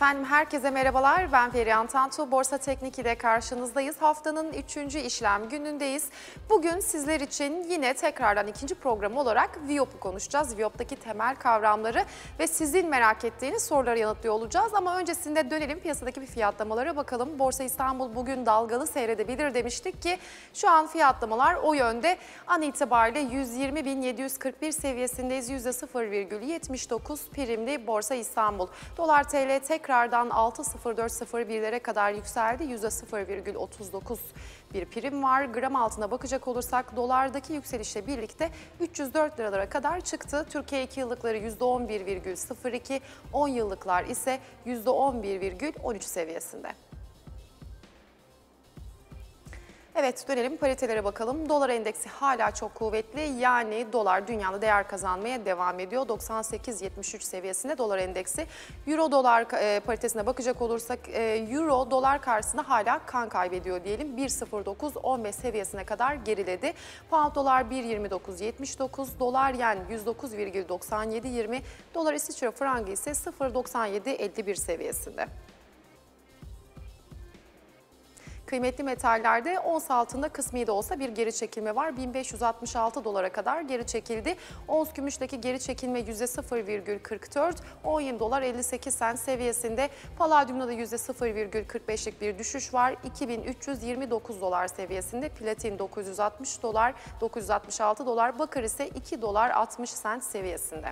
Efendim herkese merhabalar. Ben Perihan Tantu. Borsa Teknik ile karşınızdayız. Haftanın 3. işlem günündeyiz. Bugün sizler için yine tekrardan ikinci programı olarak Viop'u konuşacağız. Viop'taki temel kavramları ve sizin merak ettiğiniz soruları yanıtlıyor olacağız. Ama öncesinde dönelim piyasadaki bir fiyatlamalara bakalım. Borsa İstanbul bugün dalgalı seyredebilir demiştik ki şu an fiyatlamalar o yönde. An itibariyle 120.741 seviyesindeyiz. %0,79 primli Borsa İstanbul. Dolar TL tekrar tekrardan 6.04.01'lere kadar yükseldi. %0,39 bir prim var. Gram altına bakacak olursak dolardaki yükselişle birlikte 304 liralara kadar çıktı. Türkiye 2 yıllıkları %11,02, 10 yıllıklar ise %11,13 seviyesinde. Evet dönelim paritelere bakalım. Dolar endeksi hala çok kuvvetli. Yani dolar dünyada değer kazanmaya devam ediyor. 98 73 seviyesinde dolar endeksi. Euro dolar e, paritesine bakacak olursak e, euro dolar karşısında hala kan kaybediyor diyelim. 1.09 1.09.15 seviyesine kadar geriledi. Pound dolar 1.29 79 dolar yani 20 dolar İsviçre frangı ise 0.97 51 seviyesinde. Kıymetli metallerde ons altında kısmi de olsa bir geri çekilme var. 1566 dolara kadar geri çekildi. Ons gümüşteki geri çekilme %0,44, 17 dolar 58 sen seviyesinde. Paladyumda da %0,45'lik bir düşüş var. 2329 dolar seviyesinde. Platin 960 dolar, 966 dolar. Bakır ise 2 dolar 60 sent seviyesinde.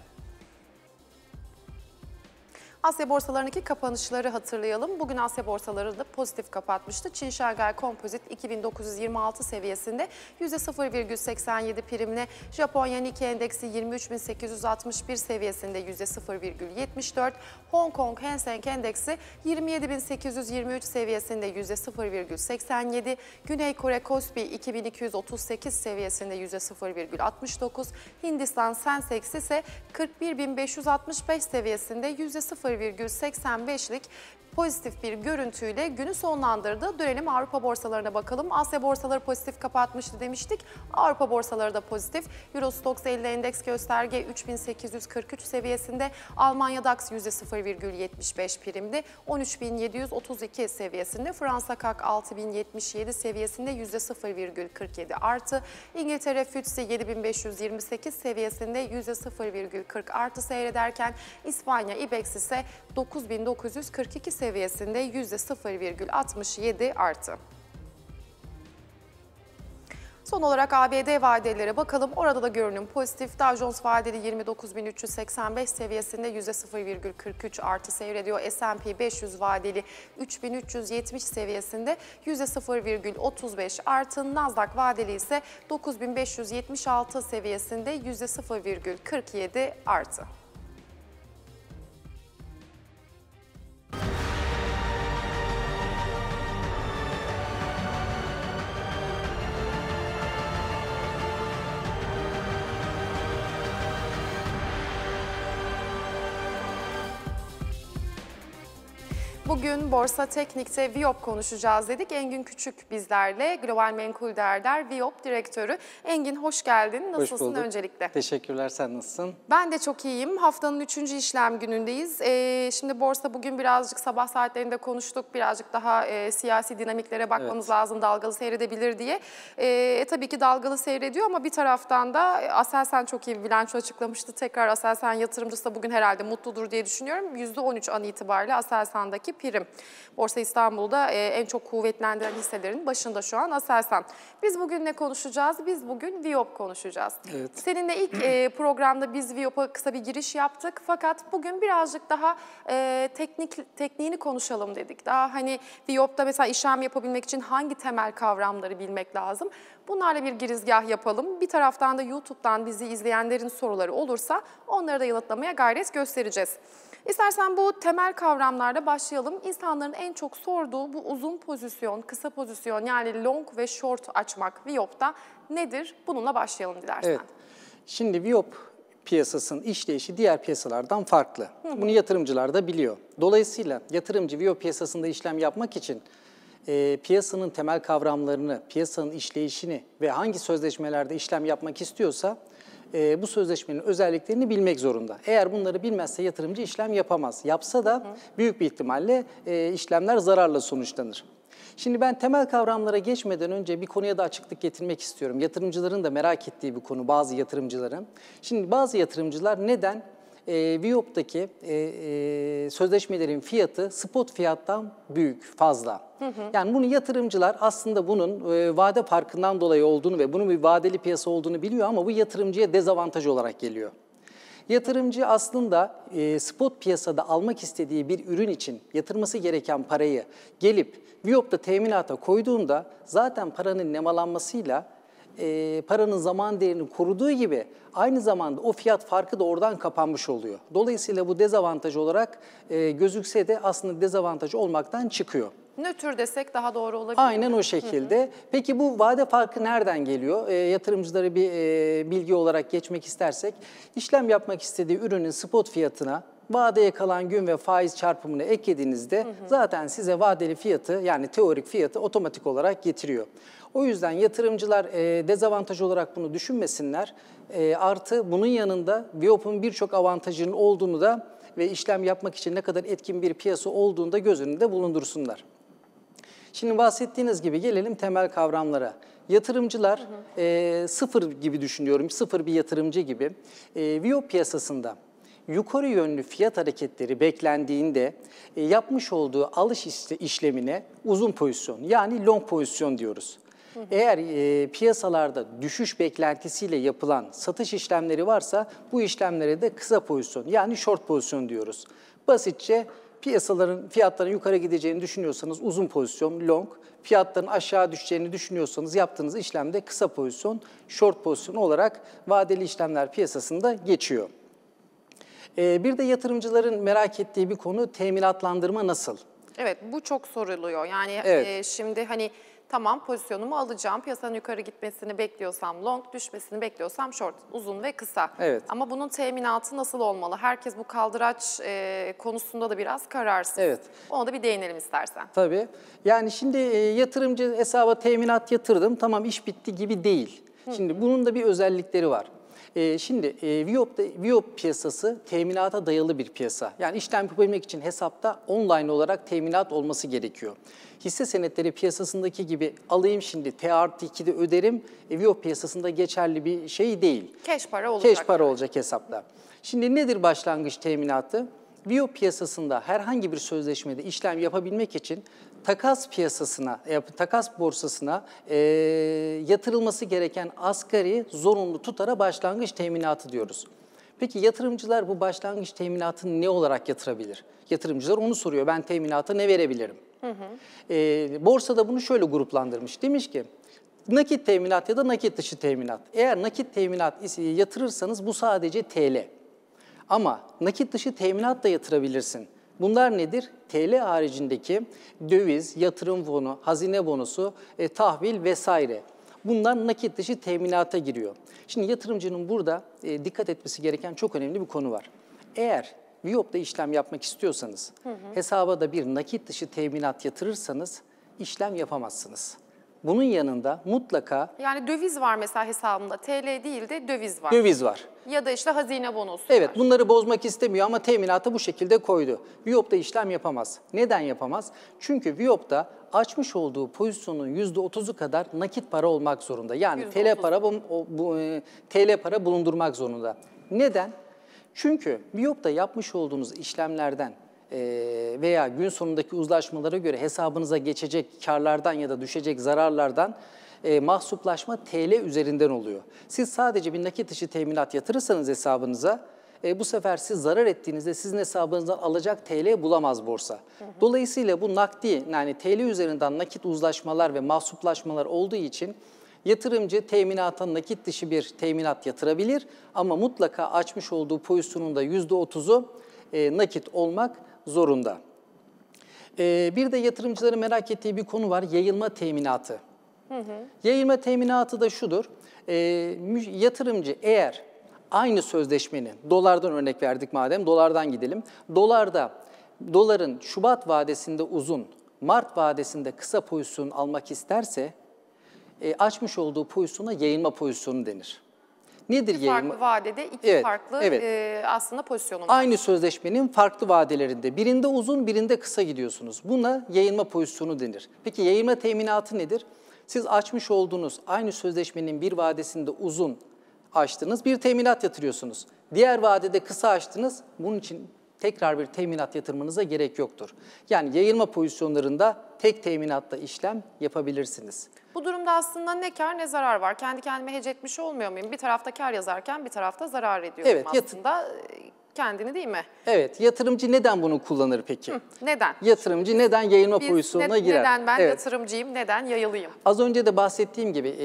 Asya borsalarındaki kapanışları hatırlayalım. Bugün Asya borsaları da pozitif kapatmıştı. Çin Şangay Kompozit 2926 seviyesinde %0,87 primle, Japonya Nikkei Endeksi 23861 seviyesinde %0,74, Hong Kong Hang Seng Endeksi 27823 seviyesinde %0,87, Güney Kore Kospi 2238 seviyesinde %0,69, Hindistan Sensex ise 41565 seviyesinde 0. %0,85'lik pozitif bir görüntüyle günü sonlandırdı. Dönelim Avrupa borsalarına bakalım. Asya borsaları pozitif kapatmıştı demiştik. Avrupa borsaları da pozitif. Eurostox 50 endeks gösterge 3843 seviyesinde. Almanya DAX %0,75 primdi. 13732 seviyesinde. Fransa CAC 6077 seviyesinde %0,47 artı. İngiltere FTSE 7528 seviyesinde %0,40 artı seyrederken İspanya IBEX ise 9942 seviyesinde seviyesinde %0,67 arttı. Son olarak ABD vadelere bakalım. Orada da görünüm pozitif. Dow Jones vadeli 29.385 seviyesinde %0,43 artı seyrediyor. S&P 500 vadeli 3.370 seviyesinde %0,35 artı. Nasdaq vadeli ise 9.576 seviyesinde %0,47 artı. Bugün Borsa Teknik'te Viop konuşacağız dedik. Engin Küçük bizlerle, Global Menkul Derder Viop Direktörü. Engin hoş geldin. Nasılsın hoş öncelikle? Teşekkürler, sen nasılsın? Ben de çok iyiyim. Haftanın üçüncü işlem günündeyiz. Ee, şimdi borsa bugün birazcık sabah saatlerinde konuştuk. Birazcık daha e, siyasi dinamiklere bakmamız evet. lazım, dalgalı seyredebilir diye. Ee, e, tabii ki dalgalı seyrediyor ama bir taraftan da e, Aselsan çok iyi bir bilanço açıklamıştı. Tekrar Aselsan yatırımcısı da bugün herhalde mutludur diye düşünüyorum. %13 an itibariyle Aselsan'daki prim diyebilirim. Borsa İstanbul'da e, en çok kuvvetlendiren hisselerin başında şu an Aselsan. Biz bugün ne konuşacağız? Biz bugün Viop konuşacağız. Evet. Seninle ilk e, programda biz Viop'a kısa bir giriş yaptık. Fakat bugün birazcık daha e, teknik tekniğini konuşalım dedik. Daha hani Viop'ta mesela işlem yapabilmek için hangi temel kavramları bilmek lazım? Bunlarla bir girizgah yapalım. Bir taraftan da YouTube'dan bizi izleyenlerin soruları olursa onları da yanıtlamaya gayret göstereceğiz. İstersen bu temel kavramlarda başlayalım. İnsanların en çok sorduğu bu uzun pozisyon, kısa pozisyon yani long ve short açmak Viyop'ta nedir? Bununla başlayalım dilersen. Evet. Şimdi Viyop piyasasının işleyişi diğer piyasalardan farklı. Hı hı. Bunu yatırımcılar da biliyor. Dolayısıyla yatırımcı Viyop piyasasında işlem yapmak için e, piyasanın temel kavramlarını, piyasanın işleyişini ve hangi sözleşmelerde işlem yapmak istiyorsa e, bu sözleşmenin özelliklerini bilmek zorunda. Eğer bunları bilmezse yatırımcı işlem yapamaz. Yapsa da büyük bir ihtimalle e, işlemler zararla sonuçlanır. Şimdi ben temel kavramlara geçmeden önce bir konuya da açıklık getirmek istiyorum. Yatırımcıların da merak ettiği bir konu bazı yatırımcıların. Şimdi bazı yatırımcılar neden e, ee, Viyop'taki e, e, sözleşmelerin fiyatı spot fiyattan büyük, fazla. Hı hı. Yani bunu yatırımcılar aslında bunun e, vade farkından dolayı olduğunu ve bunun bir vadeli piyasa olduğunu biliyor ama bu yatırımcıya dezavantaj olarak geliyor. Yatırımcı aslında e, spot piyasada almak istediği bir ürün için yatırması gereken parayı gelip Viyop'ta teminata koyduğunda zaten paranın nemalanmasıyla e, paranın zaman değerini koruduğu gibi aynı zamanda o fiyat farkı da oradan kapanmış oluyor. Dolayısıyla bu dezavantaj olarak e, gözükse de aslında dezavantaj olmaktan çıkıyor. Nötr desek daha doğru olabilir. Aynen o şekilde. Hı hı. Peki bu vade farkı nereden geliyor? E, yatırımcılara bir e, bilgi olarak geçmek istersek, işlem yapmak istediği ürünün spot fiyatına vadeye kalan gün ve faiz çarpımını eklediğinizde hı hı. zaten size vadeli fiyatı yani teorik fiyatı otomatik olarak getiriyor. O yüzden yatırımcılar e, dezavantaj olarak bunu düşünmesinler. E, artı bunun yanında Viop'un birçok avantajının olduğunu da ve işlem yapmak için ne kadar etkin bir piyasa olduğunu da göz önünde bulundursunlar. Şimdi bahsettiğiniz gibi gelelim temel kavramlara. Yatırımcılar hı hı. E, sıfır gibi düşünüyorum, sıfır bir yatırımcı gibi. E, Viyop piyasasında yukarı yönlü fiyat hareketleri beklendiğinde e, yapmış olduğu alış işlemine uzun pozisyon yani long pozisyon diyoruz. Eğer e, piyasalarda düşüş beklentisiyle yapılan satış işlemleri varsa bu işlemlere de kısa pozisyon yani short pozisyon diyoruz. Basitçe piyasaların fiyatların yukarı gideceğini düşünüyorsanız uzun pozisyon long, fiyatların aşağı düşeceğini düşünüyorsanız yaptığınız işlemde kısa pozisyon short pozisyon olarak vadeli işlemler piyasasında geçiyor. Ee, bir de yatırımcıların merak ettiği bir konu teminatlandırma nasıl? Evet bu çok soruluyor. Yani evet. e, şimdi hani Tamam pozisyonumu alacağım. Piyasanın yukarı gitmesini bekliyorsam long, düşmesini bekliyorsam short, uzun ve kısa. Evet. Ama bunun teminatı nasıl olmalı? Herkes bu kaldıraç e, konusunda da biraz kararsız. Evet. Ona da bir değinelim istersen. Tabii. Yani şimdi e, yatırımcı hesaba teminat yatırdım. Tamam iş bitti gibi değil. Şimdi bunun da bir özellikleri var. Ee, şimdi e, Viop, piyasası teminata dayalı bir piyasa. Yani işlem yapabilmek için hesapta online olarak teminat olması gerekiyor. Hisse senetleri piyasasındaki gibi alayım şimdi T artı 2'de öderim. E, piyasasında geçerli bir şey değil. Keş para olacak. Keş para olacak hesapta. Şimdi nedir başlangıç teminatı? Viyo piyasasında herhangi bir sözleşmede işlem yapabilmek için takas piyasasına, e, takas borsasına e, yatırılması gereken asgari zorunlu tutara başlangıç teminatı diyoruz. Peki yatırımcılar bu başlangıç teminatını ne olarak yatırabilir? Yatırımcılar onu soruyor, ben teminata ne verebilirim? Hı hı. E, borsada bunu şöyle gruplandırmış, demiş ki nakit teminat ya da nakit dışı teminat. Eğer nakit teminat yatırırsanız bu sadece TL. Ama nakit dışı teminat da yatırabilirsin. Bunlar nedir? TL haricindeki döviz, yatırım fonu, hazine bonusu, e, tahvil vesaire. Bunlar nakit dışı teminata giriyor. Şimdi yatırımcının burada e, dikkat etmesi gereken çok önemli bir konu var. Eğer Viyop'ta işlem yapmak istiyorsanız, hı hı. hesaba da bir nakit dışı teminat yatırırsanız işlem yapamazsınız. Bunun yanında mutlaka... Yani döviz var mesela hesabımda. TL değil de döviz var. Döviz var. Ya da işte hazine bonosu Evet var. bunları bozmak istemiyor ama teminatı bu şekilde koydu. Viyop'ta işlem yapamaz. Neden yapamaz? Çünkü Viyop'ta açmış olduğu pozisyonun %30'u kadar nakit para olmak zorunda. Yani %30. TL para bu, bu, e, TL para bulundurmak zorunda. Neden? Çünkü Viyop'ta yapmış olduğunuz işlemlerden ee, veya gün sonundaki uzlaşmalara göre hesabınıza geçecek karlardan ya da düşecek zararlardan e, mahsuplaşma TL üzerinden oluyor. Siz sadece bir nakit dışı teminat yatırırsanız hesabınıza e, bu sefer siz zarar ettiğinizde sizin hesabınızdan alacak TL bulamaz borsa. Hı hı. Dolayısıyla bu nakdi yani TL üzerinden nakit uzlaşmalar ve mahsuplaşmalar olduğu için yatırımcı teminata nakit dışı bir teminat yatırabilir ama mutlaka açmış olduğu pozisyonun da %30'u e, nakit olmak zorunda. Ee, bir de yatırımcıların merak ettiği bir konu var, yayılma teminatı. Hı hı. Yayılma teminatı da şudur, ee, yatırımcı eğer aynı sözleşmenin, dolardan örnek verdik madem, dolardan gidelim. Dolarda, doların Şubat vadesinde uzun, Mart vadesinde kısa pozisyon almak isterse, e, açmış olduğu pozisyona yayılma pozisyonu denir. Nedir iki yayılma? farklı vadede iki evet, farklı evet. E, aslında pozisyonu var. Aynı sözleşmenin farklı vadelerinde birinde uzun birinde kısa gidiyorsunuz. Buna yayılma pozisyonu denir. Peki yayılma teminatı nedir? Siz açmış olduğunuz aynı sözleşmenin bir vadesinde uzun açtınız bir teminat yatırıyorsunuz. Diğer vadede kısa açtınız bunun için tekrar bir teminat yatırmanıza gerek yoktur. Yani yayılma pozisyonlarında tek teminatta işlem yapabilirsiniz. Bu durumda aslında ne kar ne zarar var. Kendi kendime hece etmiş olmuyor muyum? Bir tarafta kar yazarken bir tarafta zarar ediyorum evet, aslında. Ee, kendini değil mi? Evet. Yatırımcı neden bunu kullanır peki? Hı, neden? Yatırımcı neden yayılma pozisyonuna ne, girer? Neden ben evet. yatırımcıyım, neden yayılıyım? Az önce de bahsettiğim gibi e,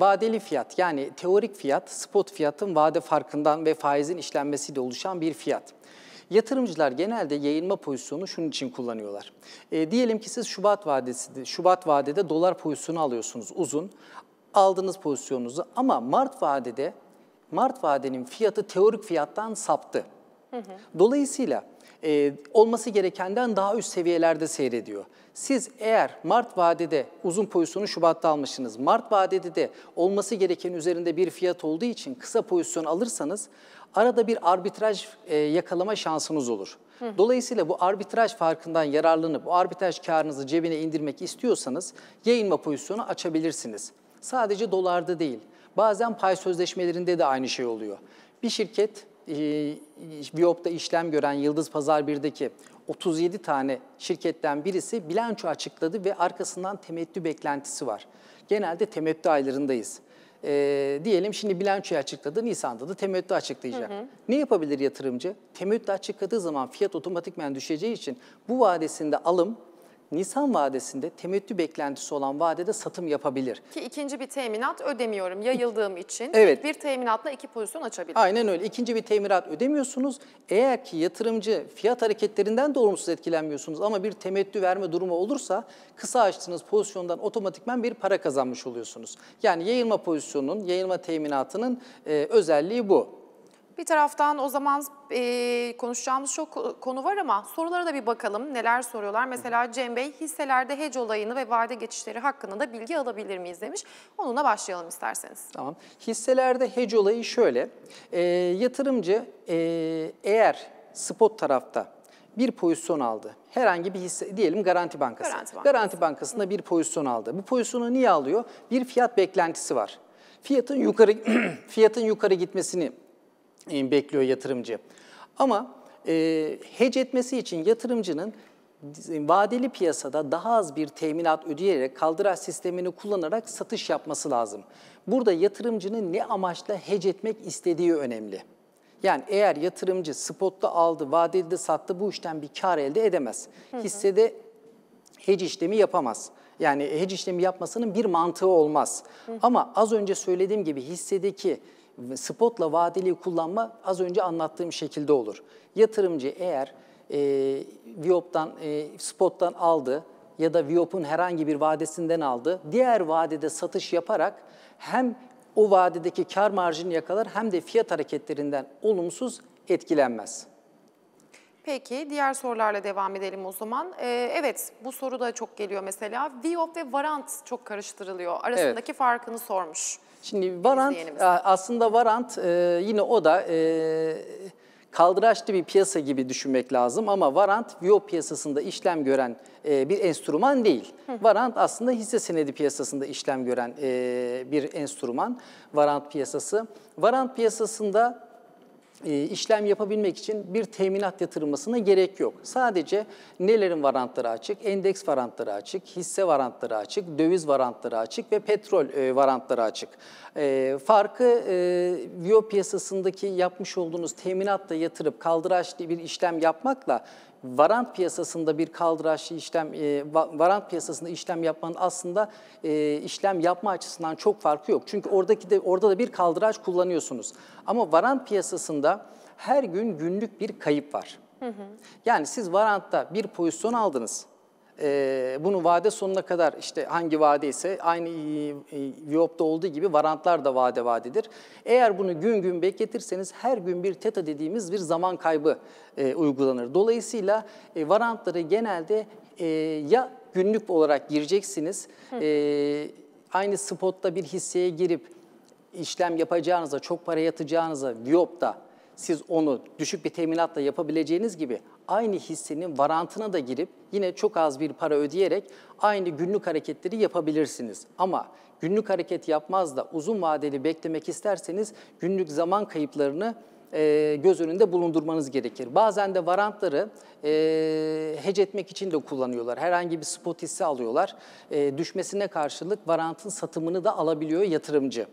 vadeli fiyat yani teorik fiyat, spot fiyatın vade farkından ve faizin işlenmesiyle oluşan bir fiyat. Yatırımcılar genelde yayılma pozisyonu şunun için kullanıyorlar. E, diyelim ki siz Şubat vadesi, Şubat vadede dolar pozisyonu alıyorsunuz uzun. Aldınız pozisyonunuzu ama Mart vadede Mart vadenin fiyatı teorik fiyattan saptı. Hı hı. Dolayısıyla e, olması gerekenden daha üst seviyelerde seyrediyor. Siz eğer Mart vadede uzun pozisyonu Şubat'ta almışsınız. Mart vadede de olması gereken üzerinde bir fiyat olduğu için kısa pozisyon alırsanız arada bir arbitraj e, yakalama şansınız olur. Hı. Dolayısıyla bu arbitraj farkından yararlanıp bu arbitraj karınızı cebine indirmek istiyorsanız yayınma pozisyonu açabilirsiniz. Sadece dolarda değil. Bazen pay sözleşmelerinde de aynı şey oluyor. Bir şirket Viyop'ta e, işlem gören Yıldız Pazar 1'deki 37 tane şirketten birisi bilanço açıkladı ve arkasından temettü beklentisi var. Genelde temettü aylarındayız. E, diyelim şimdi bilançoyu açıkladı, Nisan'da da temettü açıklayacak. Hı hı. Ne yapabilir yatırımcı? Temettü açıkladığı zaman fiyat otomatikmen düşeceği için bu vadesinde alım Nisan vadesinde temettü beklentisi olan vadede satım yapabilir. Ki ikinci bir teminat ödemiyorum yayıldığım için. Evet. Bir teminatla iki pozisyon açabilirim. Aynen öyle. İkinci bir teminat ödemiyorsunuz. Eğer ki yatırımcı fiyat hareketlerinden de olumsuz etkilenmiyorsunuz ama bir temettü verme durumu olursa kısa açtığınız pozisyondan otomatikman bir para kazanmış oluyorsunuz. Yani yayılma pozisyonunun, yayılma teminatının e, özelliği bu. Bir taraftan o zaman e, konuşacağımız çok konu var ama sorulara da bir bakalım. Neler soruyorlar? Mesela Cem Bey hisselerde hedge olayını ve vade geçişleri hakkında da bilgi alabilir miyiz demiş. Onunla başlayalım isterseniz. Tamam. Hisselerde hedge olayı şöyle. E, yatırımcı e, eğer spot tarafta bir pozisyon aldı. Herhangi bir hisse, diyelim Garanti Bankası. Garanti, Bankası. Garanti Bankası'nda bir pozisyon aldı. Bu pozisyonu niye alıyor? Bir fiyat beklentisi var. Fiyatın yukarı fiyatın yukarı gitmesini e, bekliyor yatırımcı. Ama e, hedge etmesi için yatırımcının vadeli piyasada daha az bir teminat ödeyerek kaldıraç sistemini kullanarak satış yapması lazım. Burada yatırımcının ne amaçla hedge etmek istediği önemli. Yani eğer yatırımcı spotta aldı, vadeli de sattı bu işten bir kar elde edemez. Hissede hedge işlemi yapamaz. Yani hedge işlemi yapmasının bir mantığı olmaz. Ama az önce söylediğim gibi hissedeki spotla vadeli kullanma az önce anlattığım şekilde olur. Yatırımcı eğer e, Viop'tan, e, spottan aldı ya da Viop'un herhangi bir vadesinden aldı, diğer vadede satış yaparak hem o vadedeki kar marjini yakalar hem de fiyat hareketlerinden olumsuz etkilenmez. Peki diğer sorularla devam edelim o zaman. Ee, evet bu soru da çok geliyor mesela. Viop ve Varant çok karıştırılıyor. Arasındaki evet. farkını sormuş. Şimdi Varant aslında Varant e, yine o da e, kaldıraçlı bir piyasa gibi düşünmek lazım ama Varant Vio piyasasında işlem gören e, bir enstrüman değil. Hı. Varant aslında hisse senedi piyasasında işlem gören e, bir enstrüman Varant piyasası. Varant piyasasında e, işlem yapabilmek için bir teminat yatırılmasına gerek yok. Sadece nelerin varantları açık? Endeks varantları açık, hisse varantları açık, döviz varantları açık ve petrol e, varantları açık. E, farkı VIO piyasasındaki yapmış olduğunuz teminatla yatırıp kaldıraçlı bir işlem yapmakla varant piyasasında bir kaldıraçlı işlem, e, varant piyasasında işlem yapmanın aslında e, işlem yapma açısından çok farkı yok. Çünkü oradaki de orada da bir kaldıraç kullanıyorsunuz. Ama varant piyasasında her gün günlük bir kayıp var. Hı hı. Yani siz varantta bir pozisyon aldınız e, bunu vade sonuna kadar işte hangi vade ise aynı e, e, VIOP'ta olduğu gibi varantlar da vade vadedir. Eğer bunu gün gün bekletirseniz her gün bir teta dediğimiz bir zaman kaybı e, uygulanır. Dolayısıyla e, varantları genelde e, ya günlük olarak gireceksiniz, e, aynı spotta bir hisseye girip işlem yapacağınıza, çok para yatacağınıza VIOP'ta siz onu düşük bir teminatla yapabileceğiniz gibi aynı hissenin varantına da girip yine çok az bir para ödeyerek aynı günlük hareketleri yapabilirsiniz. Ama günlük hareket yapmaz da uzun vadeli beklemek isterseniz günlük zaman kayıplarını e, göz önünde bulundurmanız gerekir. Bazen de varantları e, hece etmek için de kullanıyorlar. Herhangi bir spot hisse alıyorlar. E, düşmesine karşılık varantın satımını da alabiliyor yatırımcı.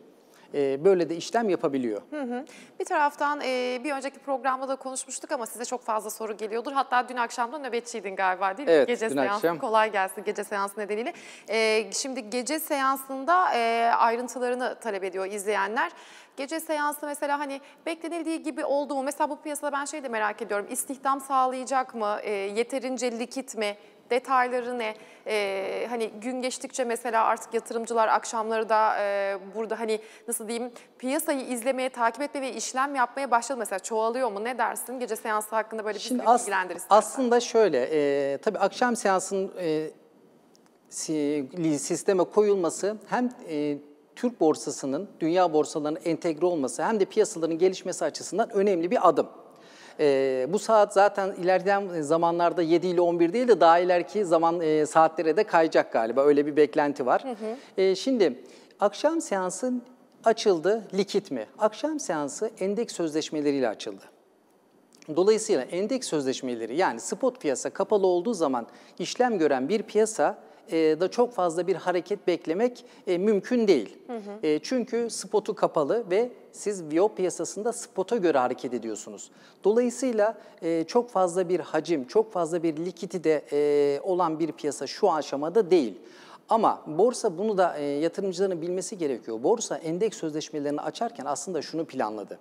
E, böyle de işlem yapabiliyor. Hı hı. Bir taraftan e, bir önceki programda da konuşmuştuk ama size çok fazla soru geliyordur. Hatta dün akşamda nöbetçiydin galiba değil mi? Evet, gece dün seansı akşam. kolay gelsin gece seansı nedeniyle. E, şimdi gece seansında e, ayrıntılarını talep ediyor izleyenler. Gece seansı mesela hani beklenildiği gibi oldu mu? Mesela bu piyasada ben şey de merak ediyorum. İstihdam sağlayacak mı? E, yeterince likit mi? detayları ne? E, hani gün geçtikçe mesela artık yatırımcılar akşamları da e, burada hani nasıl diyeyim piyasayı izlemeye, takip etmeye ve işlem yapmaya başladı mesela çoğalıyor mu? Ne dersin? Gece seansı hakkında böyle bir as bilgilendir istersen. Aslında şöyle, e, tabii akşam seansının e, sisteme koyulması hem e, Türk borsasının dünya borsalarına entegre olması hem de piyasaların gelişmesi açısından önemli bir adım. E, bu saat zaten ilerleyen zamanlarda 7 ile 11 değil de daha ileriki zaman e, saatlere de kayacak galiba. Öyle bir beklenti var. Hı hı. E, şimdi akşam seansı açıldı likit mi? Akşam seansı endeks sözleşmeleriyle açıldı. Dolayısıyla endeks sözleşmeleri yani spot piyasa kapalı olduğu zaman işlem gören bir piyasa e, da çok fazla bir hareket beklemek e, mümkün değil. Hı hı. E, çünkü spotu kapalı ve siz VIO piyasasında spota göre hareket ediyorsunuz. Dolayısıyla çok fazla bir hacim, çok fazla bir likidite e, olan bir piyasa şu aşamada değil. Ama borsa bunu da yatırımcıların bilmesi gerekiyor. Borsa endeks sözleşmelerini açarken aslında şunu planladı.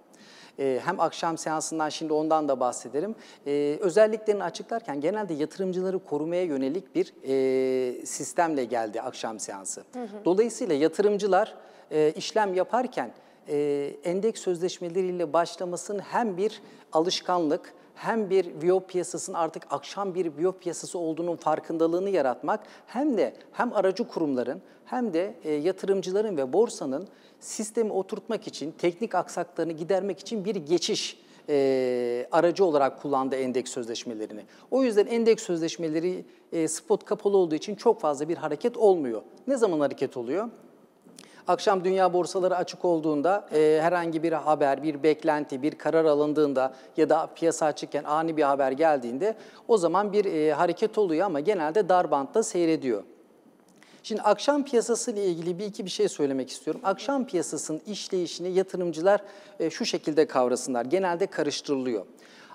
Ee, hem akşam seansından şimdi ondan da bahsederim. Ee, özelliklerini açıklarken genelde yatırımcıları korumaya yönelik bir e, sistemle geldi akşam seansı. Dolayısıyla yatırımcılar e, işlem yaparken e, endeks sözleşmeleriyle başlamasının hem bir alışkanlık, hem bir biyo piyasasının artık akşam bir biyo piyasası olduğunun farkındalığını yaratmak hem de hem aracı kurumların hem de e, yatırımcıların ve borsanın sistemi oturtmak için, teknik aksaklarını gidermek için bir geçiş e, aracı olarak kullandı endeks sözleşmelerini. O yüzden endeks sözleşmeleri e, spot kapalı olduğu için çok fazla bir hareket olmuyor. Ne zaman hareket oluyor? Akşam dünya borsaları açık olduğunda e, herhangi bir haber, bir beklenti, bir karar alındığında ya da piyasa açıkken ani bir haber geldiğinde o zaman bir e, hareket oluyor ama genelde dar bantta seyrediyor. Şimdi akşam piyasası ile ilgili bir iki bir şey söylemek istiyorum. Akşam piyasasının işleyişini yatırımcılar e, şu şekilde kavrasınlar. Genelde karıştırılıyor.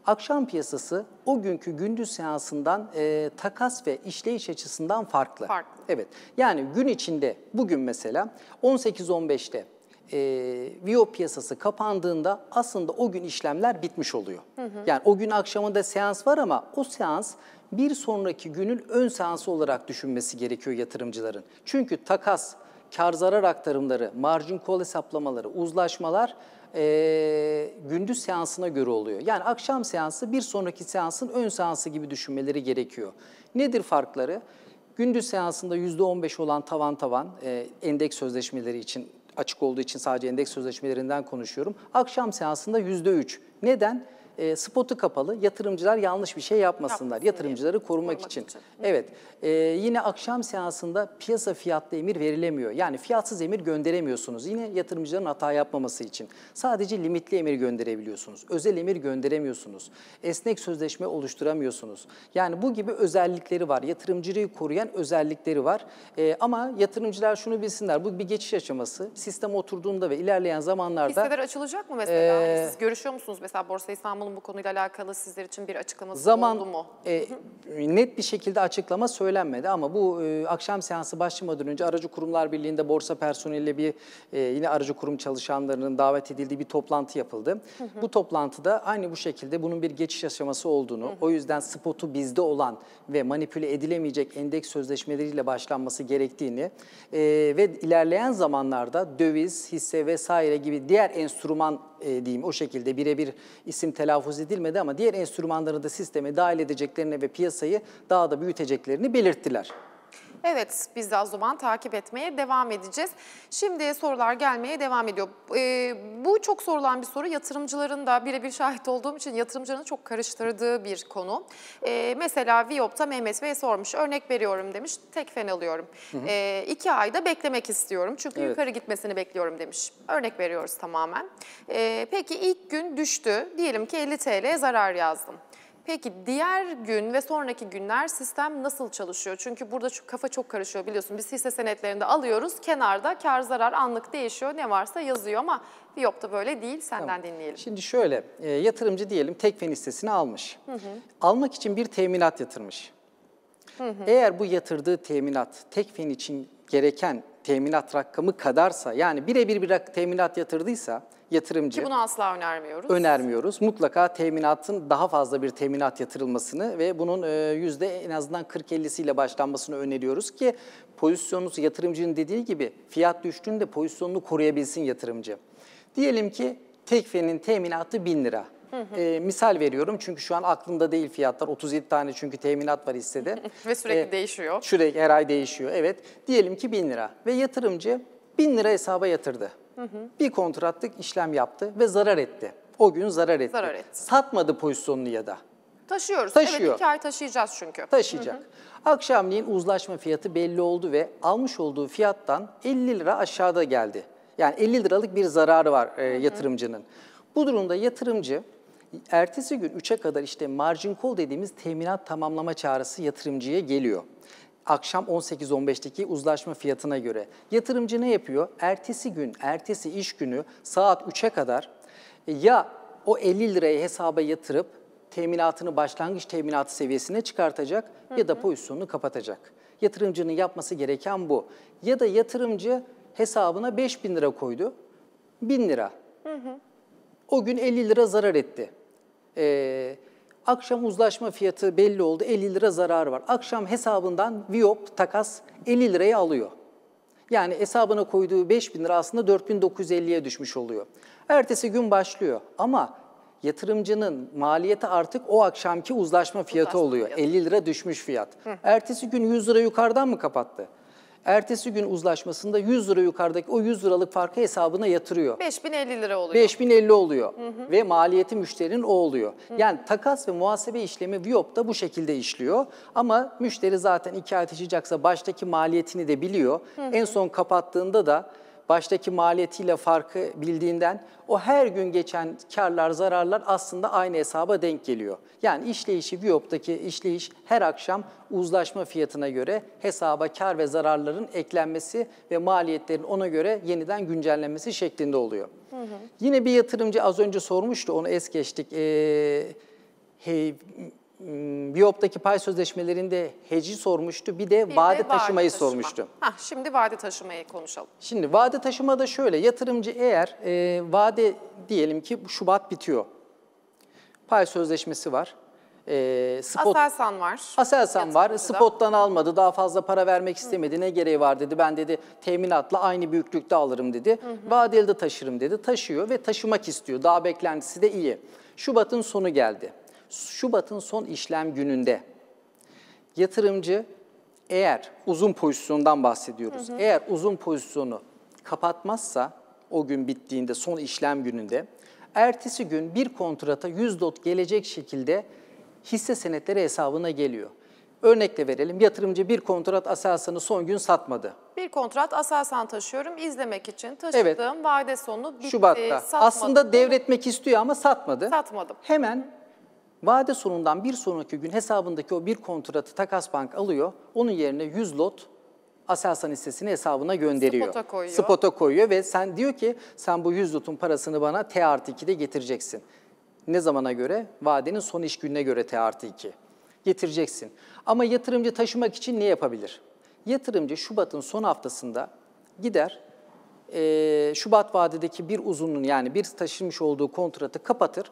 Akşam piyasası o günkü gündüz seansından e, takas ve işleyiş açısından farklı. Farklı. Evet. Yani gün içinde bugün mesela 18-15'te e, VIO piyasası kapandığında aslında o gün işlemler bitmiş oluyor. Hı hı. Yani o gün akşamında seans var ama o seans bir sonraki günün ön seansı olarak düşünmesi gerekiyor yatırımcıların. Çünkü takas, kar zarar aktarımları, margin call hesaplamaları, uzlaşmalar e, gündüz seansına göre oluyor. Yani akşam seansı bir sonraki seansın ön seansı gibi düşünmeleri gerekiyor. Nedir farkları? Gündüz seansında %15 olan tavan tavan e, endeks sözleşmeleri için açık olduğu için sadece endeks sözleşmelerinden konuşuyorum. Akşam seansında %3. Neden? e, spotu kapalı yatırımcılar yanlış bir şey yapmasınlar. Yapmasın Yatırımcıları diye. korumak, korumak için. için. Evet. E, yine akşam seansında piyasa fiyatlı emir verilemiyor. Yani fiyatsız emir gönderemiyorsunuz. Yine yatırımcıların hata yapmaması için. Sadece limitli emir gönderebiliyorsunuz. Özel emir gönderemiyorsunuz. Esnek sözleşme oluşturamıyorsunuz. Yani bu gibi özellikleri var. Yatırımcıyı koruyan özellikleri var. E, ama yatırımcılar şunu bilsinler. Bu bir geçiş aşaması. Sistem oturduğunda ve ilerleyen zamanlarda... Hisseler açılacak mı mesela? E, Siz görüşüyor musunuz mesela Borsa İstanbul Bakanlığı'nın bu konuyla alakalı sizler için bir açıklaması Zaman, oldu mu? E, net bir şekilde açıklama söylenmedi ama bu e, akşam seansı başlamadan önce Aracı Kurumlar Birliği'nde borsa personeliyle bir e, yine aracı kurum çalışanlarının davet edildiği bir toplantı yapıldı. Hı hı. Bu toplantıda aynı bu şekilde bunun bir geçiş aşaması olduğunu, hı hı. o yüzden spotu bizde olan ve manipüle edilemeyecek endeks sözleşmeleriyle başlanması gerektiğini e, ve ilerleyen zamanlarda döviz, hisse vesaire gibi diğer enstrüman e, diyeyim o şekilde birebir isim telaffuz telaffuz edilmedi ama diğer enstrümanları da sisteme dahil edeceklerini ve piyasayı daha da büyüteceklerini belirttiler. Evet biz de o zaman takip etmeye devam edeceğiz. Şimdi sorular gelmeye devam ediyor. Ee, bu çok sorulan bir soru. Yatırımcıların da birebir şahit olduğum için yatırımcıların çok karıştırdığı bir konu. Ee, mesela Viyop'ta Mehmet Bey sormuş. Örnek veriyorum demiş. Tek fen alıyorum. Hı Ee, iki ayda beklemek istiyorum. Çünkü evet. yukarı gitmesini bekliyorum demiş. Örnek veriyoruz tamamen. Ee, peki ilk gün düştü. Diyelim ki 50 TL zarar yazdım. Peki diğer gün ve sonraki günler sistem nasıl çalışıyor? Çünkü burada şu kafa çok karışıyor biliyorsun. Biz hisse senetlerinde alıyoruz. Kenarda kar zarar anlık değişiyor. Ne varsa yazıyor ama da böyle değil. Senden tamam. dinleyelim. Şimdi şöyle e, yatırımcı diyelim Tekfen hissesini almış. Hı hı. Almak için bir teminat yatırmış. Hı hı. Eğer bu yatırdığı teminat Tekfen için gereken teminat rakamı kadarsa yani birebir bir teminat yatırdıysa yatırımcı... Ki bunu asla önermiyoruz. Önermiyoruz. Mutlaka teminatın daha fazla bir teminat yatırılmasını ve bunun e, yüzde en azından 40-50'siyle başlanmasını öneriyoruz ki pozisyonunuz yatırımcının dediği gibi fiyat düştüğünde pozisyonunu koruyabilsin yatırımcı. Diyelim ki tekfenin teminatı 1000 lira. Hı hı. E, ee, misal veriyorum çünkü şu an aklımda değil fiyatlar. 37 tane çünkü teminat var hissede. ve sürekli e, değişiyor. Sürekli her ay değişiyor evet. Diyelim ki 1000 lira ve yatırımcı 1000 lira hesaba yatırdı. Hı hı. Bir kontratlık işlem yaptı ve zarar etti. O gün zarar etti. Zarar etti. Satmadı pozisyonunu ya da. Taşıyoruz. Taşıyor. Evet iki ay taşıyacağız çünkü. Taşıyacak. Hı hı. Akşamleyin uzlaşma fiyatı belli oldu ve almış olduğu fiyattan 50 lira aşağıda geldi. Yani 50 liralık bir zararı var e, yatırımcının. Hı hı. Bu durumda yatırımcı Ertesi gün 3'e kadar işte margin call dediğimiz teminat tamamlama çağrısı yatırımcıya geliyor akşam 18-15'teki uzlaşma fiyatına göre. Yatırımcı ne yapıyor? Ertesi gün, ertesi iş günü saat 3'e kadar e, ya o 50 lirayı hesaba yatırıp teminatını başlangıç teminatı seviyesine çıkartacak hı hı. ya da pozisyonunu kapatacak. Yatırımcının yapması gereken bu. Ya da yatırımcı hesabına 5 bin lira koydu, 1000 lira. Hı hı. O gün 50 lira zarar etti. E, akşam uzlaşma fiyatı belli oldu, 50 lira zarar var. Akşam hesabından Viop takas 50 liraya alıyor. Yani hesabına koyduğu 5 bin lira aslında 4950'ye düşmüş oluyor. Ertesi gün başlıyor ama yatırımcının maliyeti artık o akşamki uzlaşma fiyatı uzlaşma oluyor. Fiyatı. 50 lira düşmüş fiyat. Hı. Ertesi gün 100 lira yukarıdan mı kapattı? Ertesi gün uzlaşmasında 100 lira yukarıdaki o 100 liralık farkı hesabına yatırıyor. 5050 lira oluyor. 5050 oluyor hı hı. ve maliyeti müşterinin o oluyor. Hı. Yani takas ve muhasebe işlemi Viop'ta bu şekilde işliyor. Ama müşteri zaten iki ay taşıyacaksa baştaki maliyetini de biliyor. Hı hı. En son kapattığında da baştaki maliyetiyle farkı bildiğinden o her gün geçen karlar zararlar aslında aynı hesaba denk geliyor. Yani işleyişi Biop'taki işleyiş her akşam uzlaşma fiyatına göre hesaba kar ve zararların eklenmesi ve maliyetlerin ona göre yeniden güncellenmesi şeklinde oluyor. Hı hı. Yine bir yatırımcı az önce sormuştu onu es geçtik. Ee, hey, Hmm, Biyop'taki pay sözleşmelerinde heci sormuştu, bir de bir vade de taşımayı taşıma. sormuştu. Hah, şimdi vade taşımayı konuşalım. Şimdi vade taşıma da şöyle, yatırımcı eğer e, vade diyelim ki Şubat bitiyor, pay sözleşmesi var. E, spot, Aselsan var. Aselsan var, spottan almadı, daha fazla para vermek istemedi, hı. ne gereği var dedi. Ben dedi teminatla aynı büyüklükte alırım dedi, hı hı. vadeli de taşırım dedi. Taşıyor ve taşımak istiyor, daha beklentisi de iyi. Şubat'ın sonu geldi Şubat'ın son işlem gününde yatırımcı eğer uzun pozisyondan bahsediyoruz. Hı hı. Eğer uzun pozisyonu kapatmazsa o gün bittiğinde son işlem gününde ertesi gün bir kontrata 100 dot gelecek şekilde hisse senetleri hesabına geliyor. Örnekle verelim. Yatırımcı bir kontrat asasını son gün satmadı. Bir kontrat Aselsan taşıyorum izlemek için taşıdığım evet. vade sonu bitti. Şubat'ta. Satmadım. Aslında devretmek istiyor ama satmadı. Satmadım. Hemen Vade sonundan bir sonraki gün hesabındaki o bir kontratı Takas Bank alıyor. Onun yerine 100 lot Aselsan hissesini hesabına gönderiyor. Spota koyuyor. Spota koyuyor ve sen diyor ki sen bu 100 lotun parasını bana T artı 2'de getireceksin. Ne zamana göre? Vadenin son iş gününe göre T artı 2. Getireceksin. Ama yatırımcı taşımak için ne yapabilir? Yatırımcı Şubat'ın son haftasında gider e, Şubat vadedeki bir uzunluğun yani bir taşınmış olduğu kontratı kapatır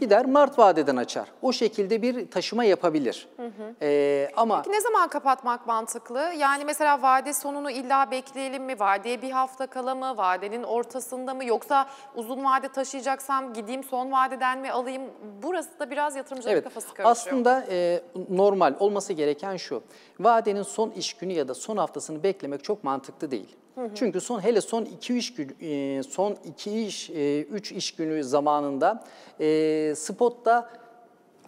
Gider Mart vadeden açar. O şekilde bir taşıma yapabilir. Hı hı. Ee, ama Peki ne zaman kapatmak mantıklı? Yani mesela vade sonunu illa bekleyelim mi? Vadeye bir hafta kala mı? Vadenin ortasında mı? Yoksa uzun vade taşıyacaksam gideyim son vadeden mi alayım? Burası da biraz yatırımcıların evet, kafası karışıyor. Aslında e, normal olması gereken şu vadenin son iş günü ya da son haftasını beklemek çok mantıklı değil. Hı hı. Çünkü son hele son 2 e, iş gün son 2 iş 3 iş günü zamanında e, spotta